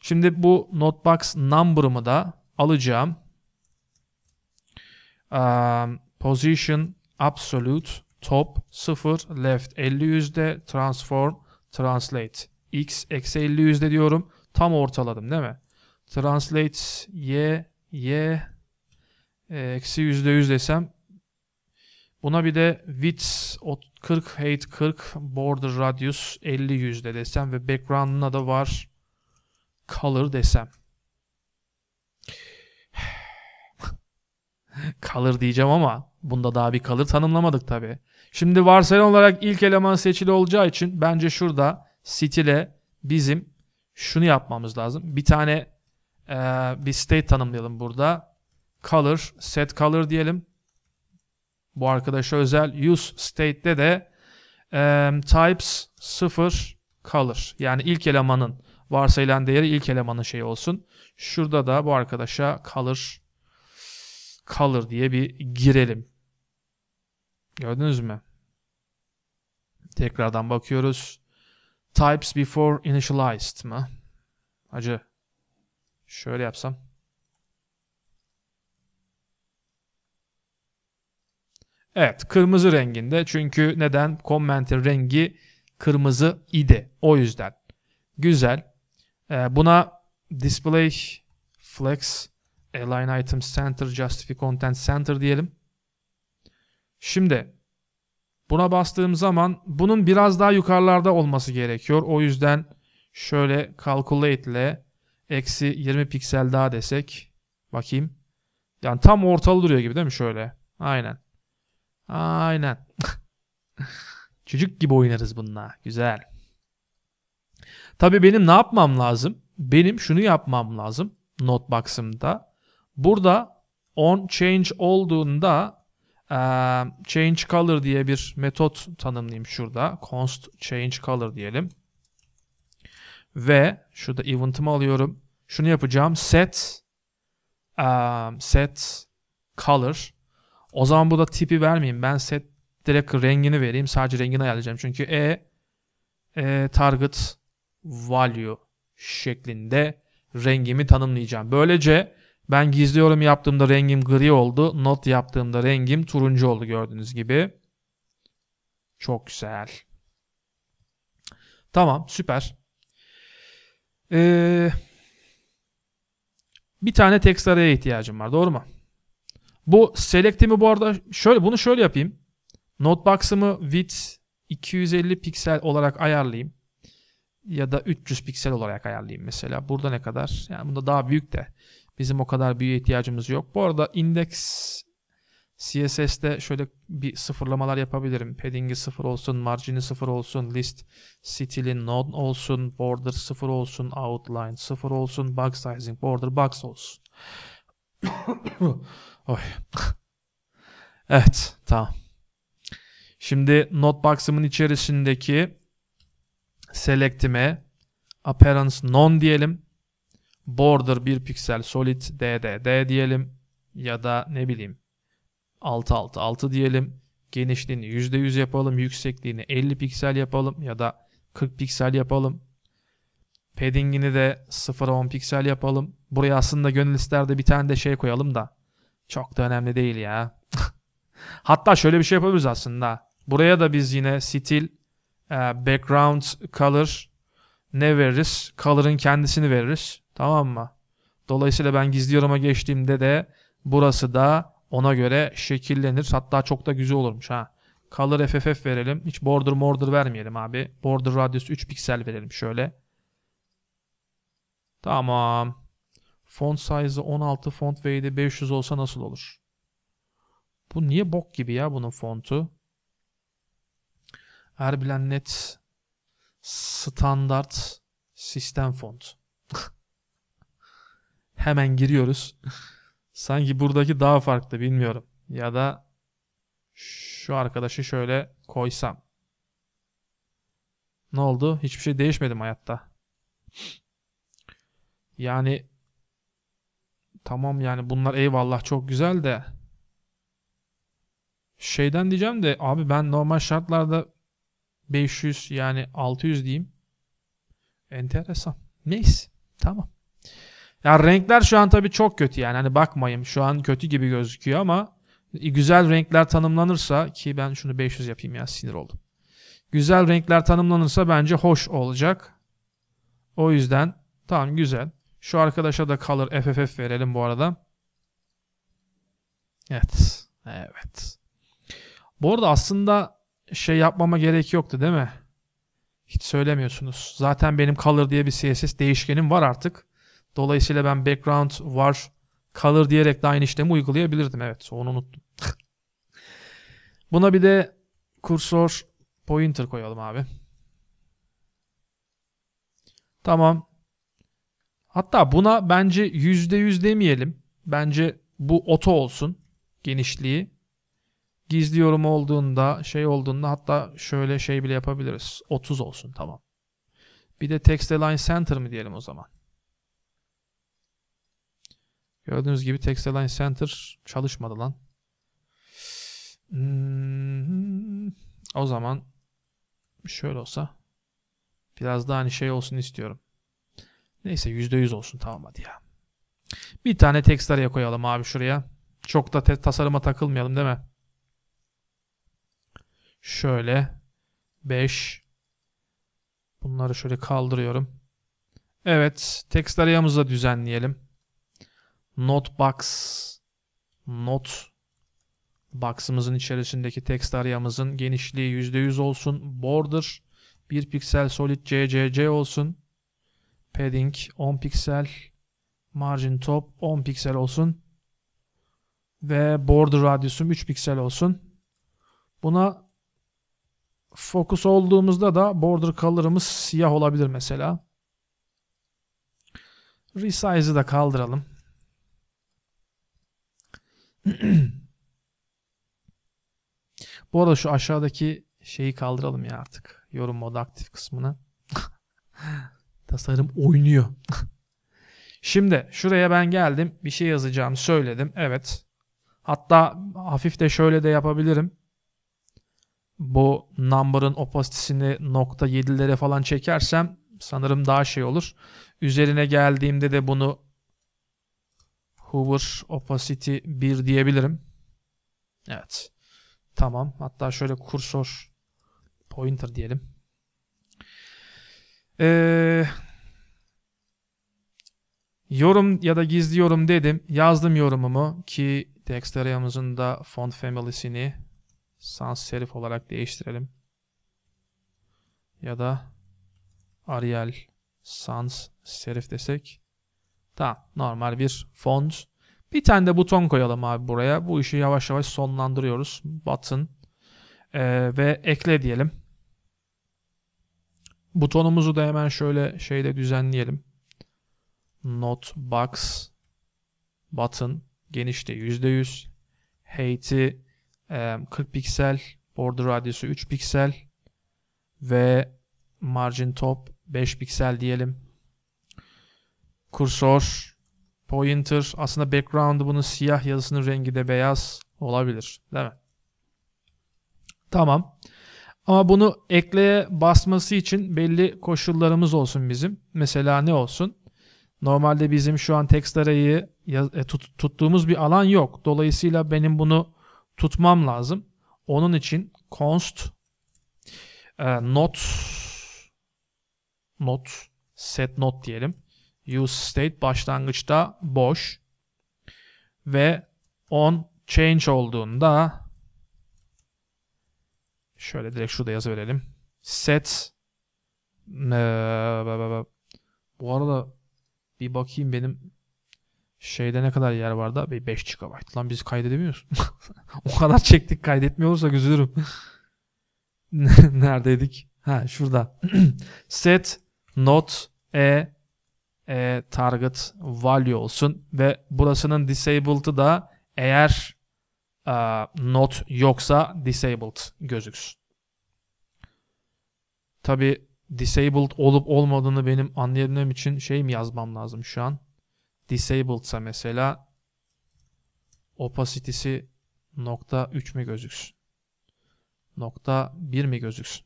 S1: Şimdi bu notebox number'ımı da alacağım. Um, position absolute top 0 left 50 yüzde transform translate x eksi 50 yüzde diyorum. Tam ortaladım değil mi? Translate y y eksi yüzde yüz desem buna bir de width 40 height 40 border radius 50 yüzde desem ve background'ına da var color desem kalır diyeceğim ama bunda daha bir kalır tanımlamadık tabi. Şimdi varsayılan olarak ilk eleman seçili olacağı için bence şurada stile bizim şunu yapmamız lazım. Bir tane e, bir state tanımlayalım burada. Color, set color diyelim. Bu arkadaşa özel use state'de de e, types 0 color. Yani ilk elemanın varsayılan değeri ilk elemanın şeyi olsun. Şurada da bu arkadaşa color color diye bir girelim. Gördünüz mü? Tekrardan bakıyoruz types before initialized mı? Acı. Şöyle yapsam. Evet kırmızı renginde çünkü neden? Commenter rengi kırmızı idi. O yüzden. Güzel. Ee, buna display flex align item center justify content center diyelim. Şimdi Buna bastığım zaman bunun biraz daha yukarılarda olması gerekiyor. O yüzden şöyle calculate ile eksi 20 piksel daha desek. Bakayım. Yani tam ortalı duruyor gibi değil mi şöyle? Aynen. Aynen. Çocuk gibi oynarız bununla. Güzel. Tabii benim ne yapmam lazım? Benim şunu yapmam lazım. Notebox'ımda. Burada on change olduğunda change color diye bir metot tanımlayayım şurada. const change color diyelim. Ve şurada event'ımı alıyorum. Şunu yapacağım. set set color. O zaman burada tipi vermeyeyim. Ben set direkt rengini vereyim. Sadece rengini ayarlayacağım. Çünkü e, e target value şeklinde rengimi tanımlayacağım. Böylece ben gizli yorum yaptığımda rengim gri oldu. Not yaptığımda rengim turuncu oldu gördüğünüz gibi. Çok güzel. Tamam süper. Ee, bir tane text araya ihtiyacım var doğru mu? Bu select'imi bu arada şöyle bunu şöyle yapayım. Notebox'ımı width 250 piksel olarak ayarlayayım. Ya da 300 piksel olarak ayarlayayım mesela. Burada ne kadar? Yani bunda daha büyük de. Bizim o kadar büyük ihtiyacımız yok. Bu arada index CSS'de şöyle bir sıfırlamalar yapabilirim. Padding'i sıfır olsun, margini sıfır olsun, list stilin non olsun, border sıfır olsun, outline sıfır olsun, box sizing, border box olsun. Oy. evet, tamam. Şimdi not notebox'ımın içerisindeki select'ime appearance non diyelim border 1 piksel solid ddd diyelim ya da ne bileyim 666 diyelim. Genişliğini %100 yapalım. Yüksekliğini 50 piksel yapalım ya da 40 piksel yapalım. Padding'ini de 0'a 10 piksel yapalım. Buraya aslında gönül ister bir tane de şey koyalım da. Çok da önemli değil ya. Hatta şöyle bir şey yapabiliriz aslında. Buraya da biz yine stil, e, background, color ne veririz? Color'ın kendisini veririz. Tamam mı? Dolayısıyla ben gizli yoruma geçtiğimde de burası da ona göre şekillenir. Hatta çok da güzel olurmuş ha. Color FFF verelim. Hiç border border vermeyelim abi. Border radius 3 piksel verelim şöyle. Tamam. Font size 16, font weight'i 500 olsa nasıl olur? Bu niye bok gibi ya bunun fontu? Erbilen net standart sistem font. hemen giriyoruz. Sanki buradaki daha farklı bilmiyorum. Ya da şu arkadaşı şöyle koysam. Ne oldu? Hiçbir şey değişmedim hayatta. Yani tamam yani bunlar eyvallah çok güzel de şeyden diyeceğim de abi ben normal şartlarda 500 yani 600 diyeyim. Enteresan. Neyse. Tamam. Ya renkler şu an tabii çok kötü yani. Hani bakmayayım şu an kötü gibi gözüküyor ama güzel renkler tanımlanırsa ki ben şunu 500 yapayım ya sinir oldum. Güzel renkler tanımlanırsa bence hoş olacak. O yüzden tamam güzel. Şu arkadaşa da color FFF verelim bu arada. Evet. Evet. Bu arada aslında şey yapmama gerek yoktu değil mi? Hiç söylemiyorsunuz. Zaten benim color diye bir CSS değişkenim var artık. Dolayısıyla ben background var kalır diyerek de aynı işlemi uygulayabilirdim. Evet onu unuttum. Buna bir de kursor pointer koyalım abi. Tamam. Hatta buna bence %100 demeyelim. Bence bu oto olsun genişliği. Gizli yorum olduğunda şey olduğunda hatta şöyle şey bile yapabiliriz. 30 olsun tamam. Bir de text align center mi diyelim o zaman. Gördüğünüz gibi text Textile Center çalışmadı lan. Hmm, o zaman şöyle olsa biraz daha hani şey olsun istiyorum. Neyse %100 olsun tamam hadi ya. Bir tane Textile koyalım abi şuraya. Çok da tasarıma takılmayalım değil mi? Şöyle 5 Bunları şöyle kaldırıyorum. Evet, Textaria'mızı da düzenleyelim. Notebox not box'ımızın içerisindeki text arayamızın genişliği %100 olsun. Border 1 piksel solid CCC olsun. Padding 10 piksel. Margin top 10 piksel olsun. Ve border radyusum 3 piksel olsun. Buna fokus olduğumuzda da border color'ımız siyah olabilir mesela. Resize'ı da kaldıralım. Bu arada şu aşağıdaki şeyi kaldıralım ya artık. Yorum modu aktif kısmını. Tasarım oynuyor. Şimdi şuraya ben geldim. Bir şey yazacağım söyledim. Evet. Hatta hafif de şöyle de yapabilirim. Bu number'ın opacitysini nokta 7'lere falan çekersem sanırım daha şey olur. Üzerine geldiğimde de bunu Hover opacity 1 diyebilirim. Evet. Tamam. Hatta şöyle kursor pointer diyelim. Ee, yorum ya da gizli yorum dedim. Yazdım yorumumu ki Dexteria'mızın da font family'sini sans serif olarak değiştirelim. Ya da Arial sans serif desek Tamam normal bir font. Bir tane de buton koyalım abi buraya. Bu işi yavaş yavaş sonlandırıyoruz. Button ee, ve ekle diyelim. Butonumuzu da hemen şöyle şeyde düzenleyelim. Not box button genişte %100. Height'i e, 40 piksel. Border radiusu 3 piksel. Ve margin top 5 piksel diyelim. Kursor, pointer. Aslında background'ı bunun siyah yazısının rengi de beyaz olabilir. Değil mi? Tamam. Ama bunu ekleye basması için belli koşullarımız olsun bizim. Mesela ne olsun? Normalde bizim şu an text array'i e, tut, tuttuğumuz bir alan yok. Dolayısıyla benim bunu tutmam lazım. Onun için const e, not not set not diyelim use state başlangıçta boş ve on change olduğunda şöyle direkt şurada yazı verelim. Set e, bu arada bir bakayım benim şeyde ne kadar yer vardı da 5 GB. Lan biz kaydedemiyoruz. o kadar çektik kaydetmiyor olursak üzülürüm. Neredeydik? Ha şurada. Set not e e, target value olsun ve burasının disabled'ı da eğer e, not yoksa disabled gözüksün. Tabi disabled olup olmadığını benim anlayabilmem için şey mi yazmam lazım şu an? Disabled'sa mesela opacity'si nokta 3 mi gözüksün? Nokta 1 mi gözüksün?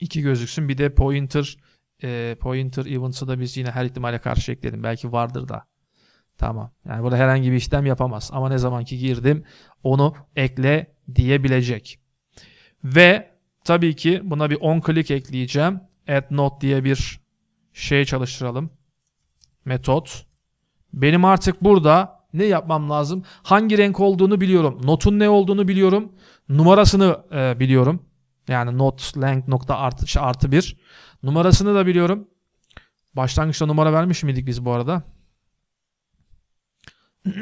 S1: 2 gözüksün. Bir de pointer e, pointer events'ı da biz yine her ihtimale karşı ekledim. Belki vardır da. Tamam. Yani burada herhangi bir işlem yapamaz. Ama ne zamanki girdim onu ekle diyebilecek. Ve tabii ki buna bir on click ekleyeceğim. Add note diye bir şey çalıştıralım. Metot. Benim artık burada ne yapmam lazım? Hangi renk olduğunu biliyorum. Notun ne olduğunu biliyorum. Numarasını e, biliyorum. Yani not length nokta artı, şey, artı bir. Numarasını da biliyorum. Başlangıçta numara vermiş miydik biz bu arada?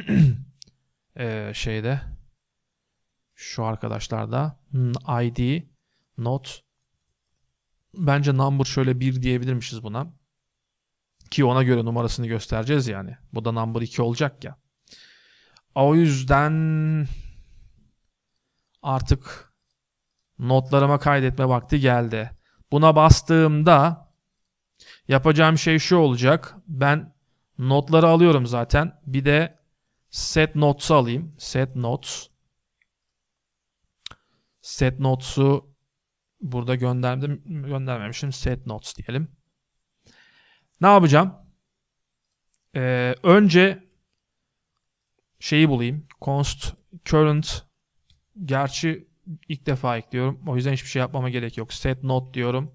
S1: ee, şeyde şu arkadaşlarda hmm, ID not bence number şöyle 1 diyebilirmişiz buna. Ki ona göre numarasını göstereceğiz yani. Bu da number 2 olacak ya. O yüzden artık notlarıma kaydetme vakti geldi. Buna bastığımda yapacağım şey şu olacak. Ben notları alıyorum zaten. Bir de set notes alayım. Set notes. Set notes'u burada gönderdim. Göndermemişim. Set notes diyelim. Ne yapacağım? Ee, önce şeyi bulayım. Const current gerçi ilk defa ekliyorum. O yüzden hiçbir şey yapmama gerek yok. Set not diyorum.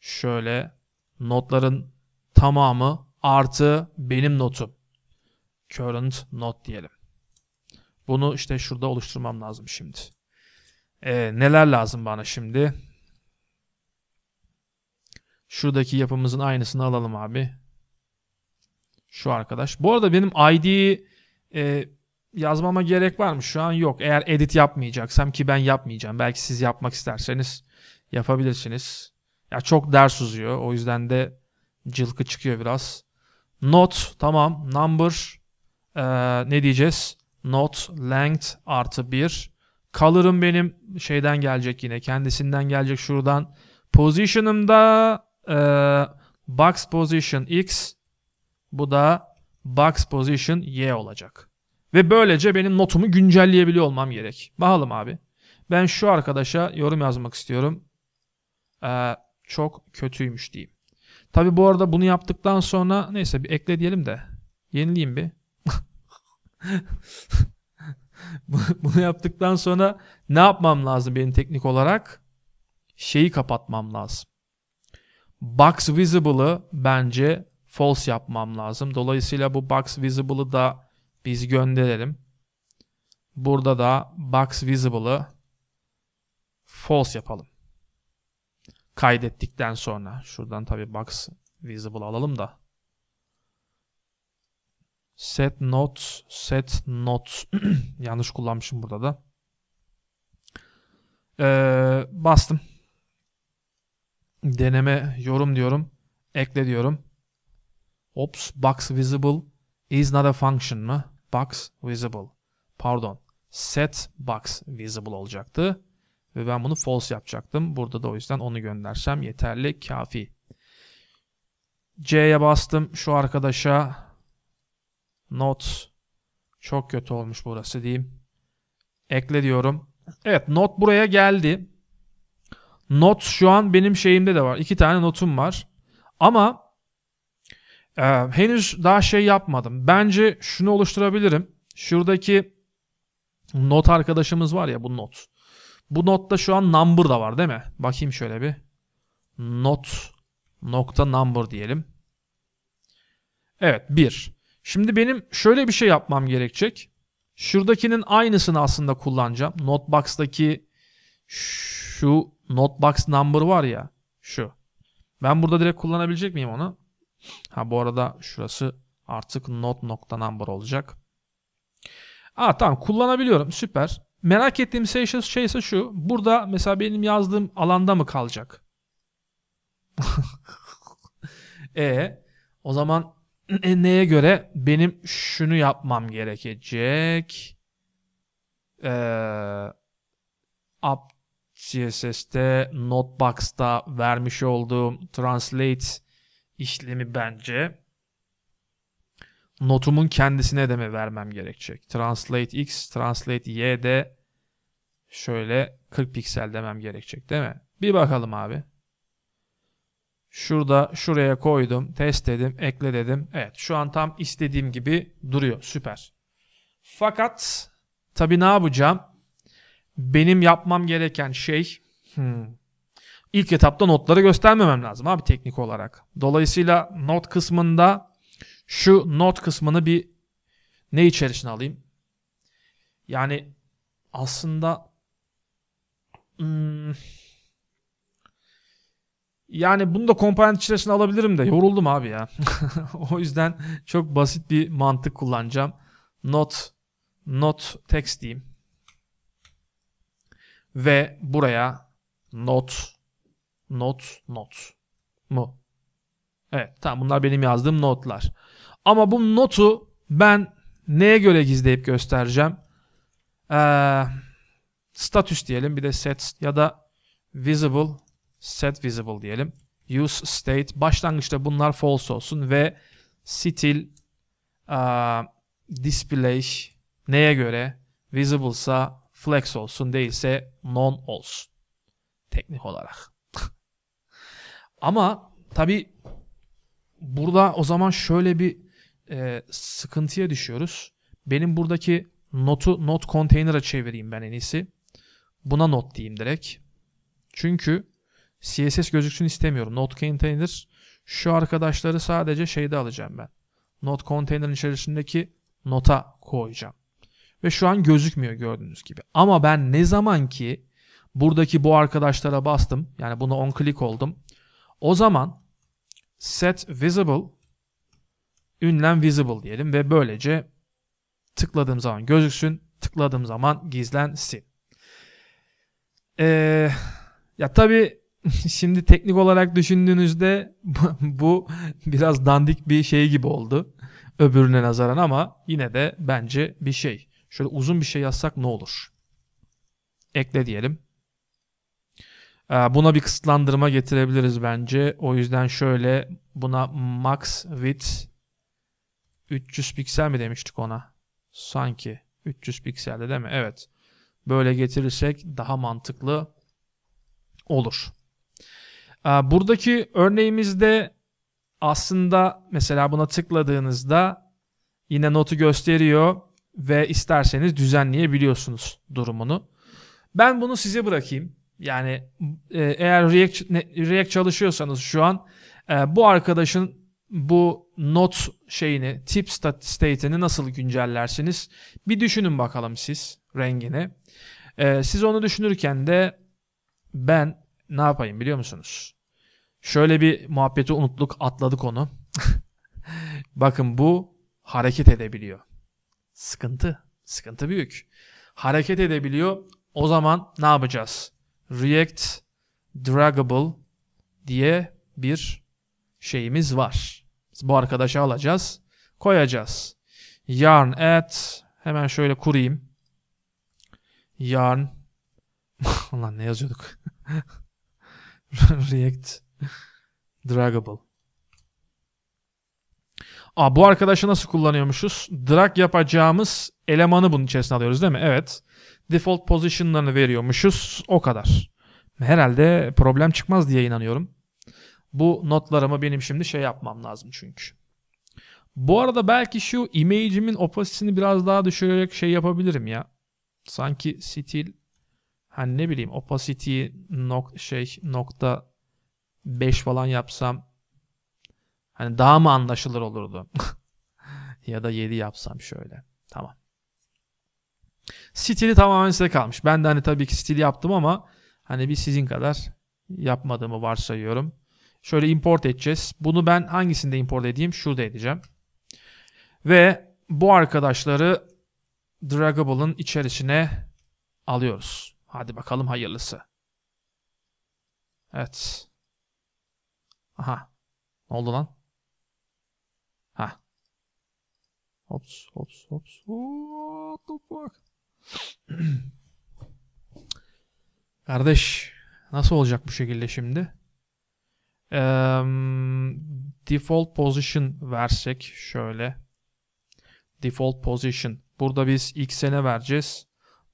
S1: Şöyle notların tamamı artı benim notum. Current not diyelim. Bunu işte şurada oluşturmam lazım şimdi. Ee, neler lazım bana şimdi? Şuradaki yapımızın aynısını alalım abi. Şu arkadaş. Bu arada benim ID e, yazmama gerek var mı? Şu an yok. Eğer edit yapmayacaksam ki ben yapmayacağım. Belki siz yapmak isterseniz yapabilirsiniz. Ya çok ders uzuyor. O yüzden de cılkı çıkıyor biraz. Not tamam. Number ee, ne diyeceğiz? Not length artı 1. Color'ım benim şeyden gelecek yine. Kendisinden gelecek şuradan. Position'ımda ee, box position x bu da box position y olacak. Ve böylece benim notumu güncelleyebiliyor olmam gerek. Bakalım abi. Ben şu arkadaşa yorum yazmak istiyorum. Ee, çok kötüymüş diyeyim. Tabi bu arada bunu yaptıktan sonra neyse bir ekle diyelim de. Yenileyim bir. bunu yaptıktan sonra ne yapmam lazım benim teknik olarak? Şeyi kapatmam lazım. Box Visible'ı bence false yapmam lazım. Dolayısıyla bu Box Visible'ı da biz gönderelim. Burada da box visible'ı false yapalım. Kaydettikten sonra şuradan tabi box visible alalım da set not set not yanlış kullanmışım burada da ee, bastım deneme yorum diyorum ekle diyorum ops box visible is not a function mı box visible. Pardon. Set box visible olacaktı. Ve ben bunu false yapacaktım. Burada da o yüzden onu göndersem yeterli kafi. C'ye bastım. Şu arkadaşa not çok kötü olmuş burası diyeyim. Ekle diyorum. Evet not buraya geldi. Not şu an benim şeyimde de var. İki tane notum var. Ama ee, henüz daha şey yapmadım. Bence şunu oluşturabilirim. Şuradaki not arkadaşımız var ya bu not. Bu notta şu an number da var değil mi? Bakayım şöyle bir. Not nokta number diyelim. Evet 1. Şimdi benim şöyle bir şey yapmam gerekecek. Şuradakinin aynısını aslında kullanacağım. Notebox'taki şu notebox number var ya şu. Ben burada direkt kullanabilecek miyim onu? Ha bu arada şurası artık not nokta number olacak. Aa tamam kullanabiliyorum süper. Merak ettiğim şey, şey ise şu. Burada mesela benim yazdığım alanda mı kalacak? e o zaman e, neye göre benim şunu yapmam gerekecek? Ee, CSS'te Notebox'ta vermiş olduğum translate işlemi bence notumun kendisine de mi vermem gerekecek? Translate X, Translate Y de şöyle 40 piksel demem gerekecek değil mi? Bir bakalım abi. Şurada şuraya koydum, test dedim, ekle dedim. Evet şu an tam istediğim gibi duruyor. Süper. Fakat tabii ne yapacağım? Benim yapmam gereken şey... Hmm, ilk etapta notları göstermemem lazım abi teknik olarak. Dolayısıyla not kısmında şu not kısmını bir ne içerisine alayım? Yani aslında hmm, yani bunu da komponent içerisine alabilirim de yoruldum abi ya. o yüzden çok basit bir mantık kullanacağım. Not not text diyeyim. Ve buraya not Not, not mu? Evet tamam bunlar benim yazdığım notlar. Ama bu notu ben neye göre gizleyip göstereceğim? Ee, status diyelim bir de set ya da visible set visible diyelim. Use state başlangıçta bunlar false olsun ve still uh, display neye göre visible'sa flex olsun değilse non olsun teknik olarak. Ama tabi burada o zaman şöyle bir e, sıkıntıya düşüyoruz. Benim buradaki notu not container'a çevireyim ben en iyisi. Buna not diyeyim direkt. Çünkü CSS gözüksün istemiyorum. Not container şu arkadaşları sadece şeyde alacağım ben. Not container'ın içerisindeki nota koyacağım. Ve şu an gözükmüyor gördüğünüz gibi. Ama ben ne zaman ki buradaki bu arkadaşlara bastım. Yani buna on click oldum. O zaman set visible ünlem visible diyelim ve böylece tıkladığım zaman gözüksün, tıkladığım zaman gizlensin. Ee, ya tabii şimdi teknik olarak düşündüğünüzde bu biraz dandik bir şey gibi oldu öbürüne nazaran ama yine de bence bir şey. Şöyle uzun bir şey yazsak ne olur? Ekle diyelim. Ee, buna bir kısıtlandırma getirebiliriz bence. O yüzden şöyle buna max width 300 piksel mi demiştik ona? Sanki 300 pikselde değil mi? Evet. Böyle getirirsek daha mantıklı olur. Ee, buradaki örneğimizde aslında mesela buna tıkladığınızda yine notu gösteriyor ve isterseniz düzenleyebiliyorsunuz durumunu. Ben bunu size bırakayım. Yani e, eğer React, React çalışıyorsanız şu an e, bu arkadaşın bu not şeyini, tip state'ini nasıl güncellersiniz? Bir düşünün bakalım siz rengini. E, siz onu düşünürken de ben ne yapayım biliyor musunuz? Şöyle bir muhabbeti unuttuk, atladık onu. Bakın bu hareket edebiliyor. Sıkıntı, sıkıntı büyük. Hareket edebiliyor. O zaman ne yapacağız? React Draggable diye bir şeyimiz var. Biz bu arkadaşı alacağız. Koyacağız. Yarn at hemen şöyle kurayım. Yarn Allah ne yazıyorduk? React Draggable. Aa, bu arkadaşı nasıl kullanıyormuşuz? Drag yapacağımız elemanı bunun içerisine alıyoruz değil mi? Evet default position'larını veriyormuşuz. O kadar. Herhalde problem çıkmaz diye inanıyorum. Bu notlarımı benim şimdi şey yapmam lazım çünkü. Bu arada belki şu image'imin opacitini biraz daha düşürerek şey yapabilirim ya. Sanki stil hani ne bileyim opacity nok şey nokta 5 falan yapsam hani daha mı anlaşılır olurdu? ya da 7 yapsam şöyle. Tamam. Stili tamamen size kalmış. Ben de hani tabii ki stil yaptım ama hani bir sizin kadar yapmadığımı varsayıyorum. Şöyle import edeceğiz. Bunu ben hangisinde import edeyim? Şurada edeceğim. Ve bu arkadaşları Draggable'ın içerisine alıyoruz. Hadi bakalım hayırlısı. Evet. Aha. Ne oldu lan? Ha. Hops, hops, hops. What the
S2: fuck?
S1: Kardeş nasıl olacak bu şekilde şimdi? Ee, default position versek şöyle. Default position. Burada biz x'e vereceğiz?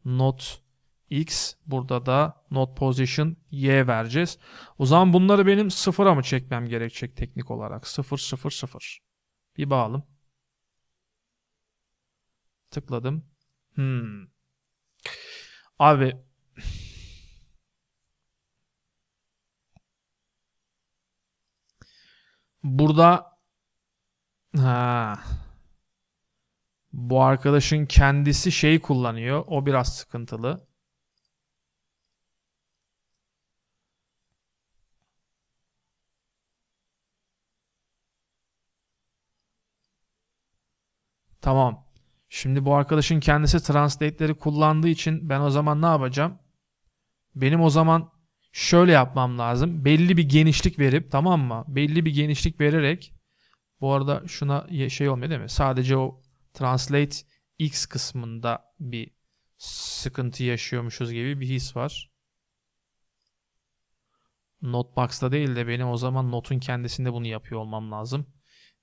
S1: Not x. Burada da not position y vereceğiz. O zaman bunları benim sıfıra mı çekmem gerekecek teknik olarak? Sıfır sıfır sıfır. Bir bağlım. Tıkladım. Hmm. Abi burada ha bu arkadaşın kendisi şey kullanıyor. O biraz sıkıntılı. Tamam. Şimdi bu arkadaşın kendisi translate'leri kullandığı için ben o zaman ne yapacağım? Benim o zaman şöyle yapmam lazım. Belli bir genişlik verip tamam mı? Belli bir genişlik vererek bu arada şuna şey olmuyor değil mi? Sadece o translate x kısmında bir sıkıntı yaşıyormuşuz gibi bir his var. Notebox'ta değil de benim o zaman notun kendisinde bunu yapıyor olmam lazım.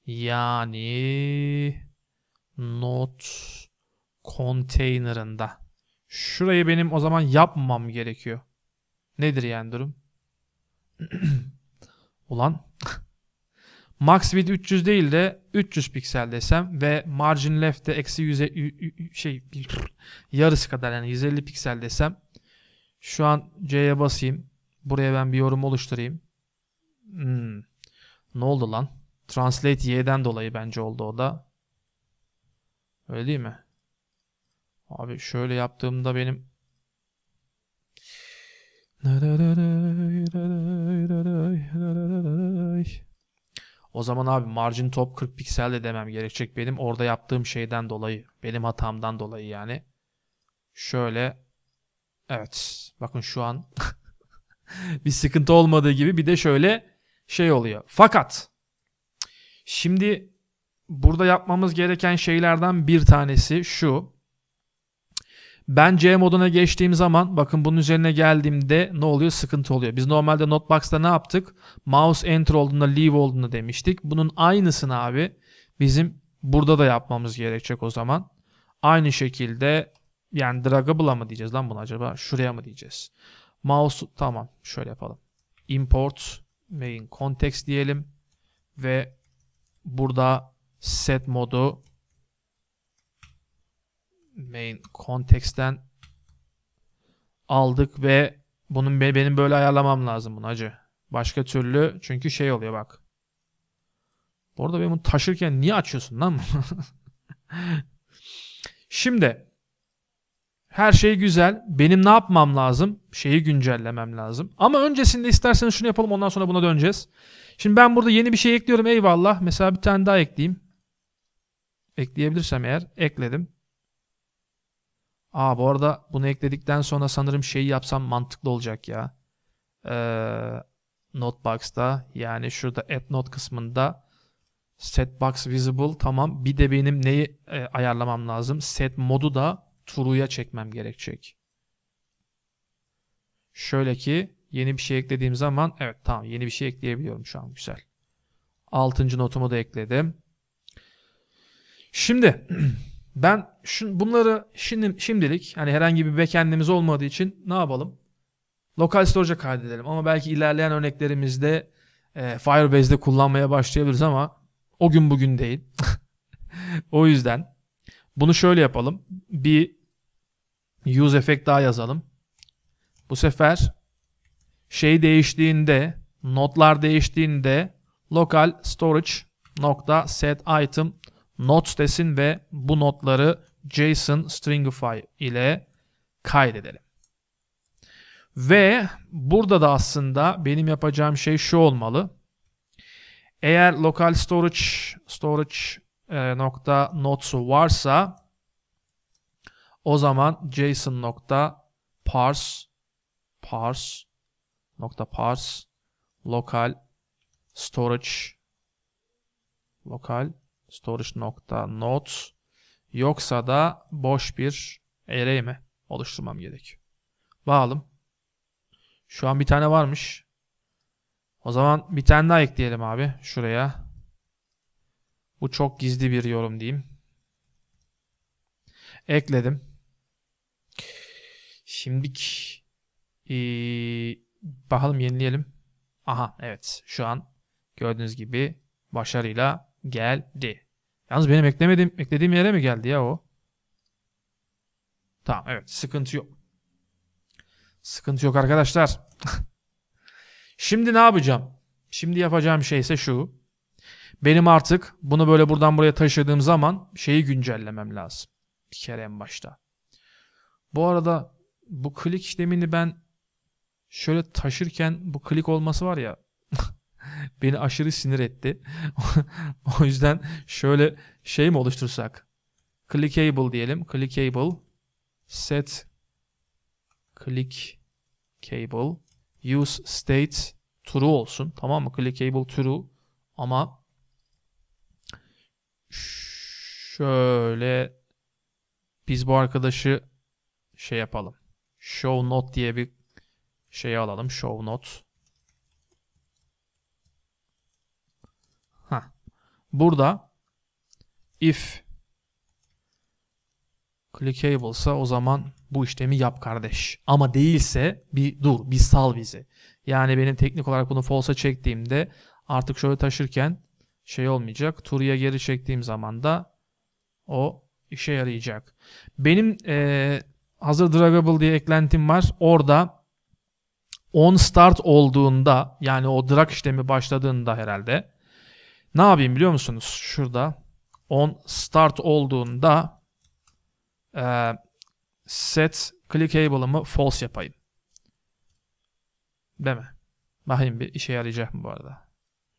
S1: Yani not container'ında. Şurayı benim o zaman yapmam gerekiyor. Nedir yani durum? Ulan max width 300 değil de 300 piksel desem ve margin left de eksi 100 şey yarısı kadar yani 150 piksel desem şu an C'ye basayım. Buraya ben bir yorum oluşturayım. Hmm. Ne oldu lan? Translate Y'den dolayı bence oldu o da. Öyle değil mi? Abi şöyle yaptığımda benim o zaman abi margin top 40 piksel de demem gerekecek benim orada yaptığım şeyden dolayı. Benim hatamdan dolayı yani. Şöyle evet bakın şu an bir sıkıntı olmadığı gibi bir de şöyle şey oluyor. Fakat şimdi burada yapmamız gereken şeylerden bir tanesi şu. Ben C moduna geçtiğim zaman bakın bunun üzerine geldiğimde ne oluyor? Sıkıntı oluyor. Biz normalde Notebox'ta ne yaptık? Mouse enter olduğunda leave olduğunda demiştik. Bunun aynısını abi bizim burada da yapmamız gerekecek o zaman. Aynı şekilde yani dragable'a mı diyeceğiz lan bunu acaba? Şuraya mı diyeceğiz? Mouse tamam şöyle yapalım. Import main context diyelim ve burada set modu main konteksten aldık ve bunun benim böyle ayarlamam lazım bunu acı. Başka türlü çünkü şey oluyor bak. Bu arada ben bunu taşırken niye açıyorsun lan? Şimdi her şey güzel. Benim ne yapmam lazım? Şeyi güncellemem lazım. Ama öncesinde isterseniz şunu yapalım ondan sonra buna döneceğiz. Şimdi ben burada yeni bir şey ekliyorum eyvallah. Mesela bir tane daha ekleyeyim. Ekleyebilirsem eğer ekledim. Aa bu arada bunu ekledikten sonra sanırım şeyi yapsam mantıklı olacak ya. Ee, Notebox'ta yani şurada add note kısmında set box visible tamam. Bir de benim neyi e, ayarlamam lazım? Set modu da true'ya çekmem gerekecek. Şöyle ki yeni bir şey eklediğim zaman evet tamam yeni bir şey ekleyebiliyorum şu an güzel. Altıncı notumu da ekledim. Şimdi ben şun, bunları şimdi şimdilik hani herhangi bir backend'imiz olmadığı için ne yapalım? Lokal storage'a kaydedelim ama belki ilerleyen örneklerimizde e, Firebase'de kullanmaya başlayabiliriz ama o gün bugün değil. o yüzden bunu şöyle yapalım. Bir use effect daha yazalım. Bu sefer şey değiştiğinde, notlar değiştiğinde local storage nokta set item Not desin ve bu notları JSON stringify ile kaydedelim. Ve burada da aslında benim yapacağım şey şu olmalı. Eğer local storage storage e, nokta notes'u varsa o zaman JSON nokta parse parse nokta parse local storage local storage.notes yoksa da boş bir array mi oluşturmam gerekiyor. Bağlım. Şu an bir tane varmış. O zaman bir tane daha ekleyelim abi şuraya. Bu çok gizli bir yorum diyeyim. Ekledim. Şimdik ee, bakalım yenileyelim. Aha evet şu an gördüğünüz gibi başarıyla geldi. Yalnız benim eklemedim, eklediğim yere mi geldi ya o? Tamam evet sıkıntı yok. Sıkıntı yok arkadaşlar. Şimdi ne yapacağım? Şimdi yapacağım şey ise şu. Benim artık bunu böyle buradan buraya taşıdığım zaman şeyi güncellemem lazım. Bir kere en başta. Bu arada bu klik işlemini ben şöyle taşırken bu klik olması var ya Beni aşırı sinir etti. o yüzden şöyle şey mi oluştursak? Clickable diyelim. Clickable set click cable use state true olsun. Tamam mı? Clickable true ama şöyle biz bu arkadaşı şey yapalım. Show not diye bir şey alalım. Show not. Burada if clickable'sa o zaman bu işlemi yap kardeş. Ama değilse bir dur, bir sal bizi. Yani benim teknik olarak bunu false'a çektiğimde artık şöyle taşırken şey olmayacak. Turu'ya geri çektiğim zaman da o işe yarayacak. Benim e, hazır draggable diye eklentim var. Orada on start olduğunda yani o drag işlemi başladığında herhalde ne yapayım biliyor musunuz? Şurada on start olduğunda e, set clickable'ımı false yapayım. Deme. Bakayım bir işe yarayacak mı bu arada.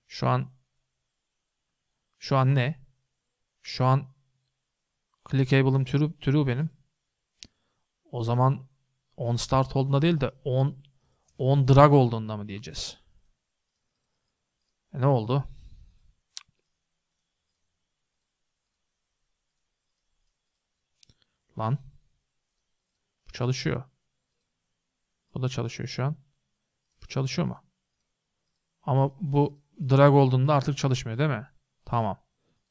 S1: Şu an şu an ne? Şu an clickable'ım türü, türü benim. O zaman on start olduğunda değil de on on drag olduğunda mı diyeceğiz? E ne oldu? Lan. Bu çalışıyor. Bu da çalışıyor şu an. Bu çalışıyor mu? Ama bu drag olduğunda artık çalışmıyor değil mi? Tamam.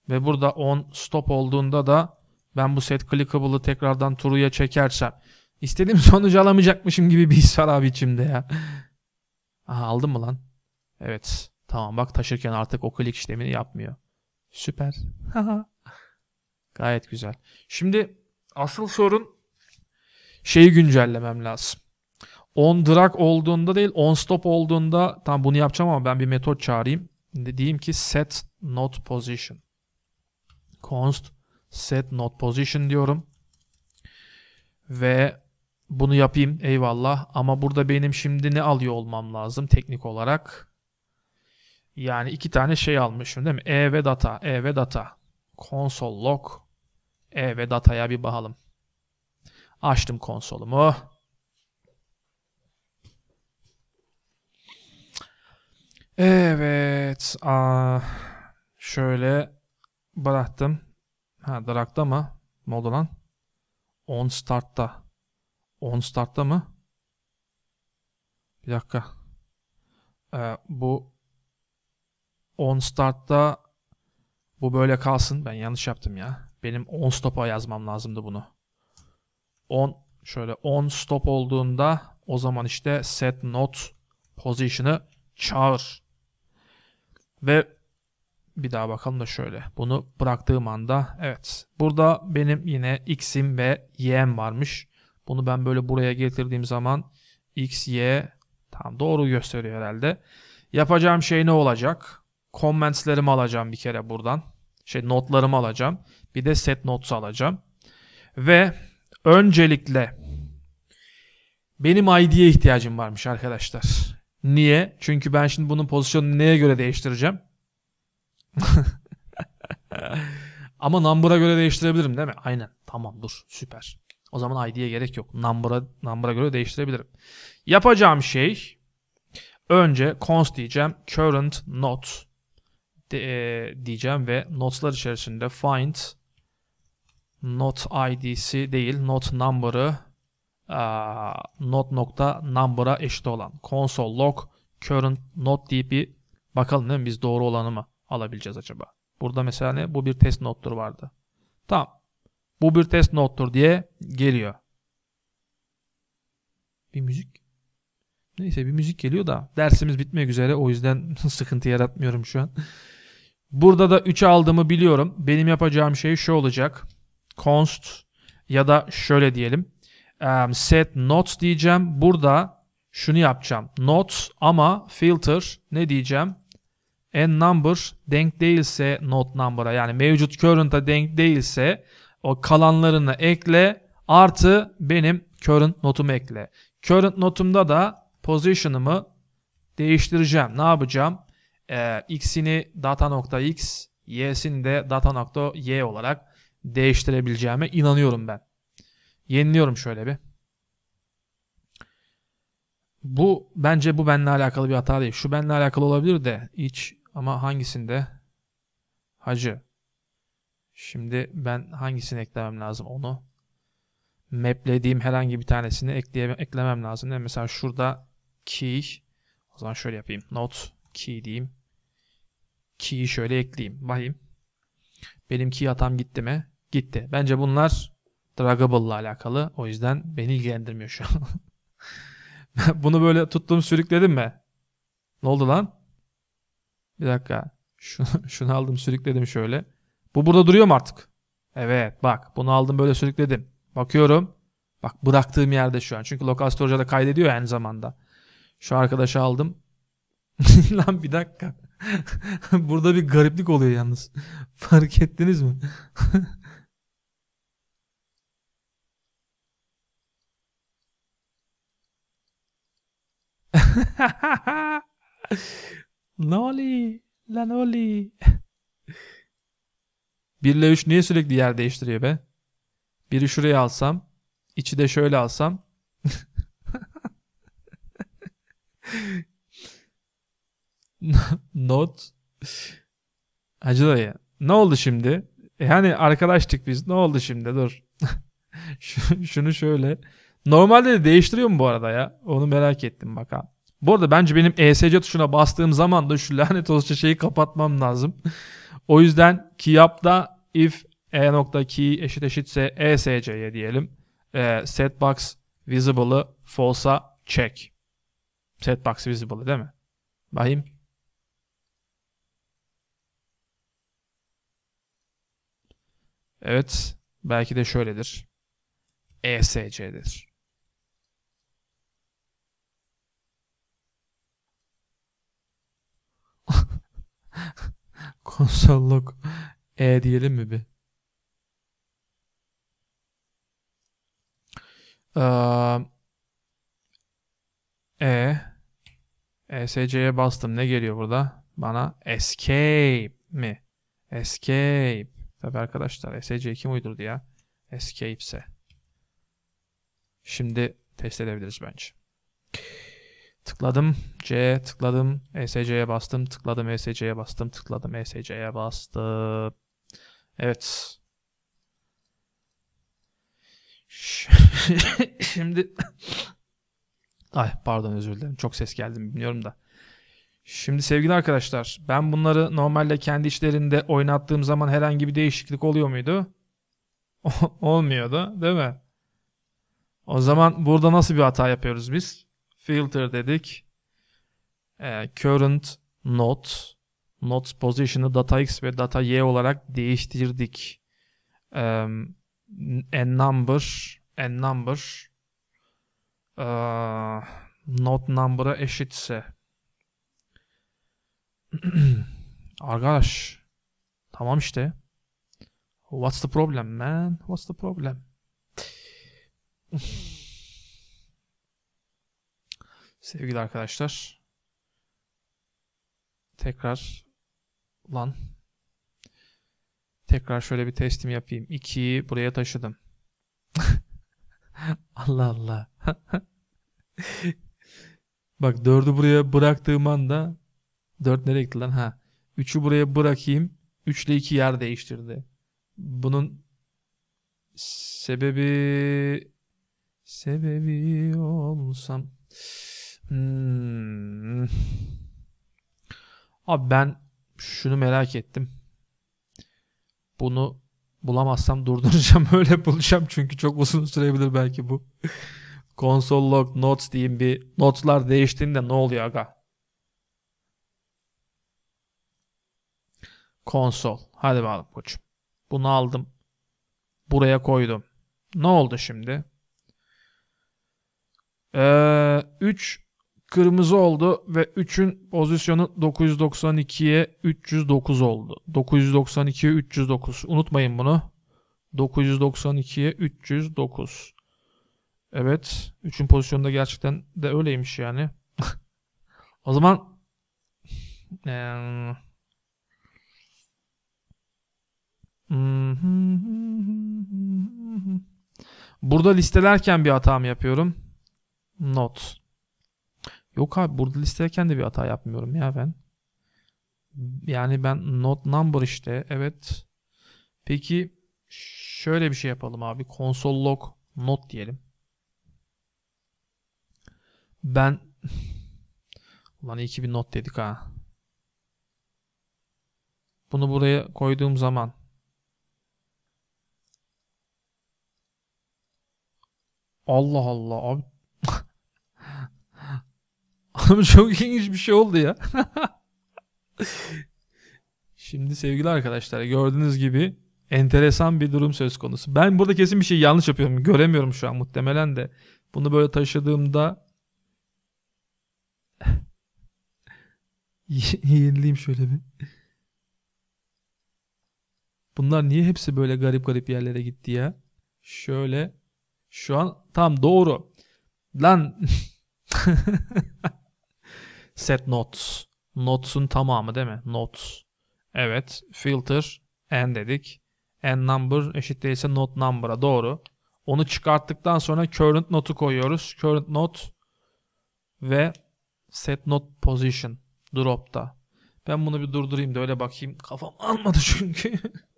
S1: Ve burada on stop olduğunda da ben bu set clickable'ı tekrardan turuya çekersem istediğim sonucu alamayacakmışım gibi bir his var abi içimde ya. Aha aldın mı lan? Evet. Tamam bak taşırken artık o click işlemini yapmıyor. Süper. Gayet güzel. Şimdi Asıl sorun şeyi güncellemem lazım. On drag olduğunda değil on stop olduğunda tam bunu yapacağım ama ben bir metot çağırayım. Diyeyim ki set not position. Const set not position diyorum. Ve bunu yapayım eyvallah ama burada benim şimdi ne alıyor olmam lazım teknik olarak? Yani iki tane şey almışım değil mi? E ve data, E ve data. Console log e ve dataya bir bakalım. Açtım konsolumu. Evet. Aa, şöyle bıraktım. Ha Drak'ta mı? Ne oldu On startta. On startta mı? Bir dakika. Ee, bu on startta bu böyle kalsın. Ben yanlış yaptım ya. Benim 10 stopa yazmam lazımdı bunu. 10 şöyle 10 stop olduğunda o zaman işte set not position'ı çağır. Ve bir daha bakalım da şöyle. Bunu bıraktığım anda evet. Burada benim yine x'im ve y'm varmış. Bunu ben böyle buraya getirdiğim zaman x, y tam doğru gösteriyor herhalde. Yapacağım şey ne olacak? Comments'lerimi alacağım bir kere buradan. Şey notlarımı alacağım bir de set notes alacağım. Ve öncelikle benim ID'ye ihtiyacım varmış arkadaşlar. Niye? Çünkü ben şimdi bunun pozisyonunu neye göre değiştireceğim? Ama number'a göre değiştirebilirim değil mi? Aynen. Tamam dur. Süper. O zaman ID'ye gerek yok. Number'a number'a göre değiştirebilirim. Yapacağım şey önce const diyeceğim current not e, diyeceğim ve notlar içerisinde find not id'si değil not number'ı not nokta number'a eşit olan console log current not deyip bir bakalım değil mi biz doğru olanı mı alabileceğiz acaba? Burada mesela ne? Bu bir test nottur vardı. Tamam. Bu bir test nottur diye geliyor. Bir müzik. Neyse bir müzik geliyor da dersimiz bitmek üzere o yüzden sıkıntı yaratmıyorum şu an. Burada da 3'e aldığımı biliyorum. Benim yapacağım şey şu olacak const ya da şöyle diyelim set notes diyeceğim. Burada şunu yapacağım. Notes ama filter ne diyeceğim? n number denk değilse not number'a yani mevcut current'a denk değilse o kalanlarını ekle artı benim current notumu ekle. Current notumda da position'ımı değiştireceğim. Ne yapacağım? Ee, x'ini data.x, y'sini de data.y olarak değiştirebileceğime inanıyorum ben. Yeniliyorum şöyle bir. Bu bence bu benimle alakalı bir hata değil. Şu benimle alakalı olabilir de iç ama hangisinde? Hacı. Şimdi ben hangisini eklemem lazım onu? Maplediğim herhangi bir tanesini ekleye, eklemem lazım. Yani mesela şurada key. O zaman şöyle yapayım. Not. key diyeyim. Key'i şöyle ekleyeyim. Bakayım. Benim key hatam gitti mi? gitti. Bence bunlar Dragable'la alakalı. O yüzden beni ilgilendirmiyor şu an. Bunu böyle tuttum sürükledim mi? Ne oldu lan? Bir dakika. Şunu, şunu aldım sürükledim şöyle. Bu burada duruyor mu artık? Evet bak bunu aldım böyle sürükledim. Bakıyorum. Bak bıraktığım yerde şu an. Çünkü lokal storage'a da kaydediyor aynı zamanda. Şu arkadaşı aldım. lan bir dakika. burada bir gariplik oluyor yalnız. Fark ettiniz mi? Noli. Lan Noli. 1 ile 3 niye sürekli yer değiştiriyor be? Biri şuraya alsam. içi de şöyle alsam. Not. Hacı dayı. Ne oldu şimdi? Yani e, arkadaştık biz. Ne oldu şimdi? Dur. Şunu şöyle. Normalde de değiştiriyor mu bu arada ya? Onu merak ettim bak bu arada bence benim ESC tuşuna bastığım zaman da şu lanet olsun şeyi kapatmam lazım. o yüzden keyup'da if e nokta key eşit eşitse ESC'ye diyelim. E, setbox visible'ı false'a check. Setbox visible değil mi? Bakayım. Evet. Belki de şöyledir. ESC'dir. Konsolluk E diyelim mi bir? Ee, e ESC'ye bastım. Ne geliyor burada? Bana escape mi? Escape. Tabi arkadaşlar ESC kim uydurdu ya? Escape ise. Şimdi test edebiliriz bence. Tıkladım C, tıkladım ESC'ye bastım, tıkladım ESC'ye bastım, tıkladım ESC'ye bastım. Evet. Şimdi Ay pardon özür dilerim. Çok ses geldi bilmiyorum da. Şimdi sevgili arkadaşlar ben bunları normalde kendi içlerinde oynattığım zaman herhangi bir değişiklik oluyor muydu? Olmuyordu değil mi? O zaman burada nasıl bir hata yapıyoruz biz? filter dedik. E, current not not position'ı data x ve data y olarak değiştirdik. E, n number n number e, not number'a eşitse arkadaş tamam işte what's the problem man what's the problem Sevgili arkadaşlar. Tekrar lan. Tekrar şöyle bir testim yapayım. 2'yi buraya taşıdım. Allah Allah. Bak 4'ü buraya bıraktığım anda 4 nereye gitti lan? Ha. 3'ü buraya bırakayım. 3 ile 2 yer değiştirdi. Bunun sebebi sebebi olsam Hmm. Abi ben şunu merak ettim. Bunu bulamazsam durduracağım. Öyle bulacağım çünkü çok uzun sürebilir belki bu. Console log notes diyeyim bir notlar değiştiğinde ne oluyor aga? Konsol. Hadi bakalım koçum. Bunu aldım. Buraya koydum. Ne oldu şimdi? Ee, 3 kırmızı oldu ve 3'ün pozisyonu 992'ye 309 oldu. 992'ye 309. Unutmayın bunu. 992'ye 309. Evet. 3'ün pozisyonu da gerçekten de öyleymiş yani. o zaman hmm. Burada listelerken bir hatam yapıyorum. Not. Yok abi burada listeyken de bir hata yapmıyorum ya ben. Yani ben not number işte evet. Peki şöyle bir şey yapalım abi. Console log not diyelim. Ben Ulan iyi bir not dedik ha. Bunu buraya koyduğum zaman Allah Allah abi ama çok ilginç bir şey oldu ya. Şimdi sevgili arkadaşlar gördüğünüz gibi enteresan bir durum söz konusu. Ben burada kesin bir şey yanlış yapıyorum. Göremiyorum şu an muhtemelen de. Bunu böyle taşıdığımda yenileyim şöyle bir. Bunlar niye hepsi böyle garip garip yerlere gitti ya? Şöyle. Şu an tam doğru. Lan set notes. Notes'un tamamı değil mi? Notes. Evet. Filter n dedik. n number eşit değilse not number'a doğru. Onu çıkarttıktan sonra current note'u koyuyoruz. Current note ve set note position drop'ta. Ben bunu bir durdurayım da öyle bakayım. Kafam almadı çünkü.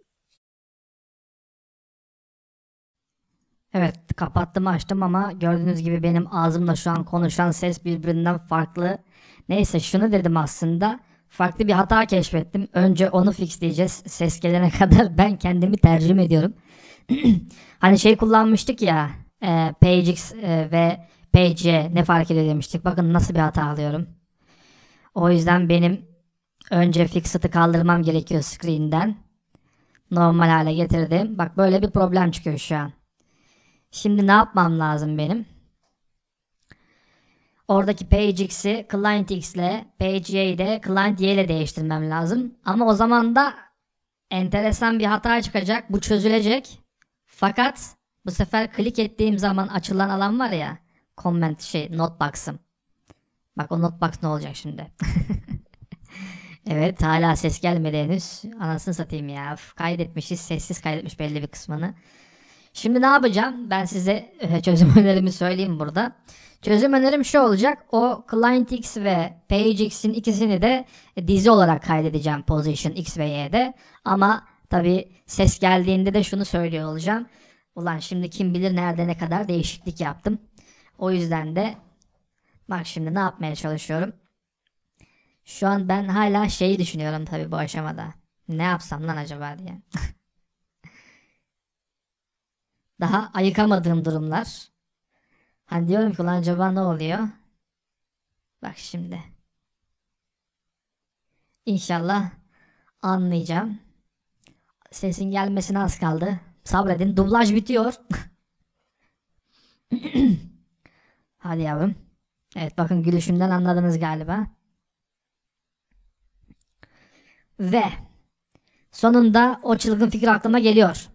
S2: Evet kapattım açtım ama gördüğünüz gibi benim ağzımla şu an konuşan ses birbirinden farklı. Neyse şunu dedim aslında. Farklı bir hata keşfettim. Önce onu fixleyeceğiz. Ses gelene kadar ben kendimi tercih ediyorum. hani şey kullanmıştık ya. E, PageX e, ve PageC ne fark ediyor demiştik. Bakın nasıl bir hata alıyorum. O yüzden benim önce fixit'i kaldırmam gerekiyor screen'den. Normal hale getirdim. Bak böyle bir problem çıkıyor şu an. Şimdi ne yapmam lazım benim? Oradaki PageX'i client X ile PageY ile client Y ile değiştirmem lazım. Ama o zaman da enteresan bir hata çıkacak. Bu çözülecek. Fakat bu sefer klik ettiğim zaman açılan alan var ya comment şey notebox'ım. Bak o notebox ne olacak şimdi? evet hala ses gelmedi henüz. Anasını satayım ya. Kaydetmişiz. Sessiz kaydetmiş belli bir kısmını. Şimdi ne yapacağım? Ben size e, çözüm önerimi söyleyeyim burada. Çözüm önerim şu olacak. O Client X ve Page X'in ikisini de dizi olarak kaydedeceğim Position X ve Y'de. Ama tabi ses geldiğinde de şunu söylüyor olacağım. Ulan şimdi kim bilir nerede ne kadar değişiklik yaptım. O yüzden de bak şimdi ne yapmaya çalışıyorum. Şu an ben hala şeyi düşünüyorum tabi bu aşamada. Ne yapsam lan acaba diye. daha ayıkamadığım durumlar. Hani diyorum ki lan acaba ne oluyor? Bak şimdi. İnşallah anlayacağım. Sesin gelmesine az kaldı. Sabredin. Dublaj bitiyor. Hadi yavrum. Evet bakın gülüşümden anladınız galiba. Ve sonunda o çılgın fikir aklıma geliyor.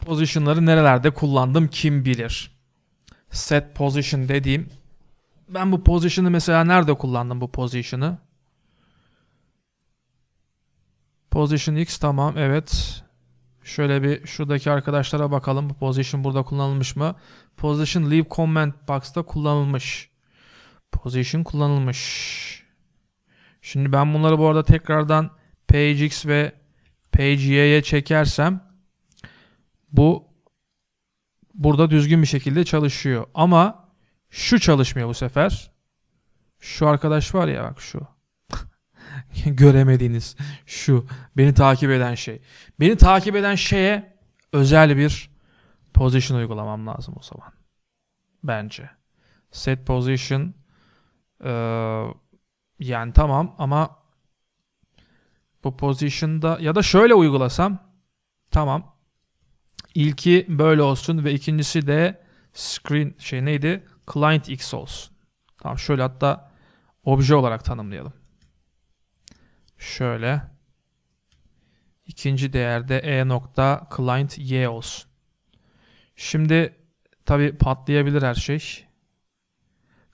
S1: Position'ları nerelerde kullandım kim bilir. Set position dediğim. Ben bu position'ı mesela nerede kullandım bu position'ı? Position X tamam evet. Şöyle bir şuradaki arkadaşlara bakalım. Bu position burada kullanılmış mı? Position leave comment box'ta kullanılmış. Position kullanılmış. Şimdi ben bunları bu arada tekrardan page x ve page y'ye çekersem bu burada düzgün bir şekilde çalışıyor. Ama şu çalışmıyor bu sefer. Şu arkadaş var ya bak şu. Göremediğiniz şu beni takip eden şey. Beni takip eden şeye özel bir position uygulamam lazım o zaman. Bence. Set position e, yani tamam ama bu position'da ya da şöyle uygulasam tamam İlki böyle olsun ve ikincisi de screen şey neydi? Client X olsun. Tamam şöyle hatta obje olarak tanımlayalım. Şöyle. İkinci değerde e nokta client y olsun. Şimdi tabi patlayabilir her şey.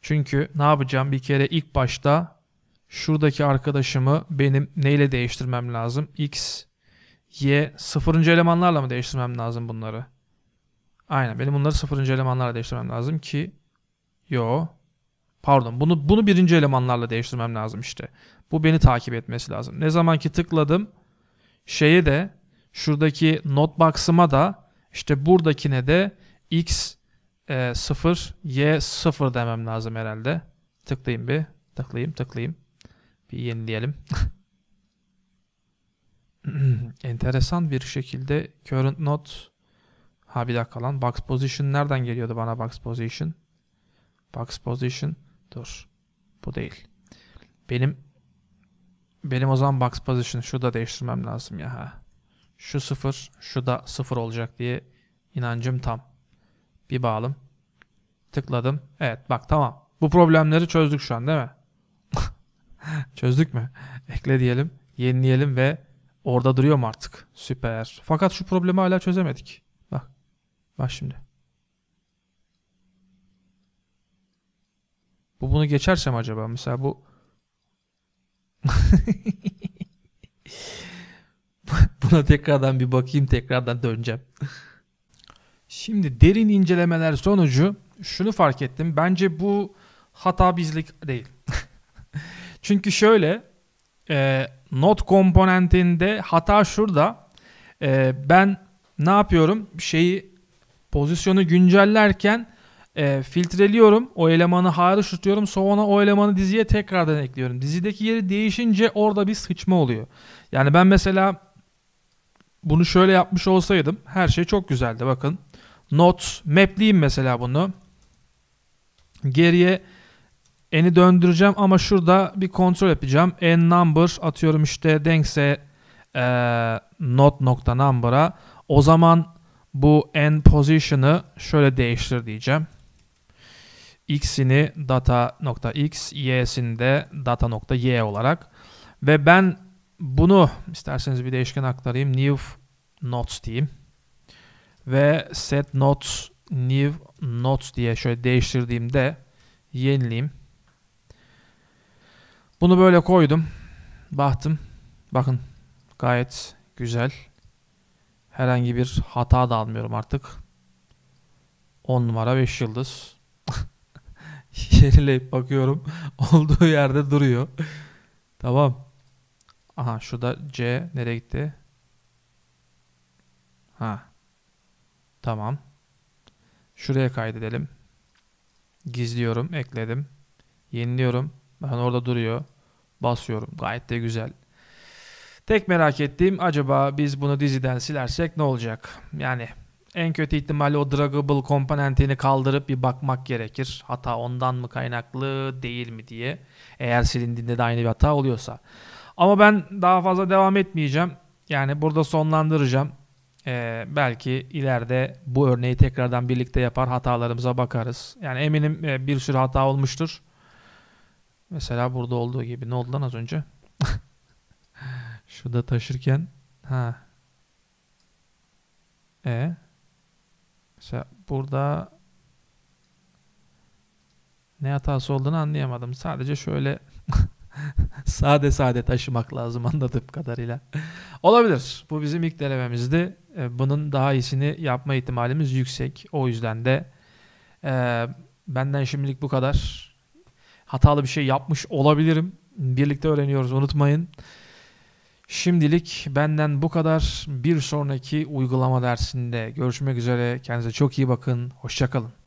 S1: Çünkü ne yapacağım? Bir kere ilk başta şuradaki arkadaşımı benim neyle değiştirmem lazım? X Y sıfırıncı elemanlarla mı değiştirmem lazım bunları? Aynen benim bunları sıfırıncı elemanlarla değiştirmem lazım ki yo pardon bunu bunu birinci elemanlarla değiştirmem lazım işte. Bu beni takip etmesi lazım. Ne zaman ki tıkladım şeye de şuradaki not box'ıma da işte buradakine de x e, 0 y 0 demem lazım herhalde. Tıklayayım bir. Tıklayayım tıklayayım. Bir yenileyelim. enteresan bir şekilde current node ha bir dakika lan box position nereden geliyordu bana box position box position dur bu değil benim benim o zaman box position şu da değiştirmem lazım ya ha. şu sıfır şu da sıfır olacak diye inancım tam bir bağlım tıkladım evet bak tamam bu problemleri çözdük şu an değil mi çözdük mü ekle diyelim yenileyelim ve Orada duruyorum artık. Süper. Fakat şu problemi hala çözemedik. Bak. Bak şimdi. Bu bunu geçersem acaba? Mesela bu... Buna tekrardan bir bakayım. Tekrardan döneceğim. Şimdi derin incelemeler sonucu şunu fark ettim. Bence bu hata bizlik değil. Çünkü şöyle e, not komponentinde hata şurada. E, ben ne yapıyorum? Şeyi pozisyonu güncellerken e, filtreliyorum. O elemanı hariç tutuyorum. Sonra o elemanı diziye tekrardan ekliyorum. Dizideki yeri değişince orada bir sıçma oluyor. Yani ben mesela bunu şöyle yapmış olsaydım her şey çok güzeldi. Bakın not mapleyeyim mesela bunu. Geriye N'i döndüreceğim ama şurada bir kontrol yapacağım. N number atıyorum işte denkse e, not nokta number'a. O zaman bu N position'ı şöyle değiştir diyeceğim. X'ini data nokta x, y'sini de data nokta y olarak. Ve ben bunu isterseniz bir değişken aktarayım. New notes diyeyim. Ve set notes new notes diye şöyle değiştirdiğimde yenileyim. Bunu böyle koydum. Baktım. Bakın gayet güzel. Herhangi bir hata da almıyorum artık. 10 numara 5 yıldız. Yenileyip bakıyorum. Olduğu yerde duruyor. tamam. Aha şurada C nereye gitti? Ha. Tamam. Şuraya kaydedelim. Gizliyorum, ekledim. Yeniliyorum. Bakın orada duruyor. Basıyorum. Gayet de güzel. Tek merak ettiğim acaba biz bunu diziden silersek ne olacak? Yani en kötü ihtimalle o draggable komponentini kaldırıp bir bakmak gerekir. Hata ondan mı kaynaklı değil mi diye. Eğer silindiğinde de aynı bir hata oluyorsa. Ama ben daha fazla devam etmeyeceğim. Yani burada sonlandıracağım. Ee, belki ileride bu örneği tekrardan birlikte yapar hatalarımıza bakarız. Yani eminim e, bir sürü hata olmuştur. Mesela burada olduğu gibi. Ne oldu lan az önce? Şurada taşırken ha. E. Mesela burada ne hatası olduğunu anlayamadım. Sadece şöyle sade sade taşımak lazım anladığım kadarıyla. Olabilir. Bu bizim ilk denememizdi. E, bunun daha iyisini yapma ihtimalimiz yüksek. O yüzden de e, benden şimdilik bu kadar hatalı bir şey yapmış olabilirim. Birlikte öğreniyoruz unutmayın. Şimdilik benden bu kadar. Bir sonraki uygulama dersinde görüşmek üzere. Kendinize çok iyi bakın. Hoşçakalın.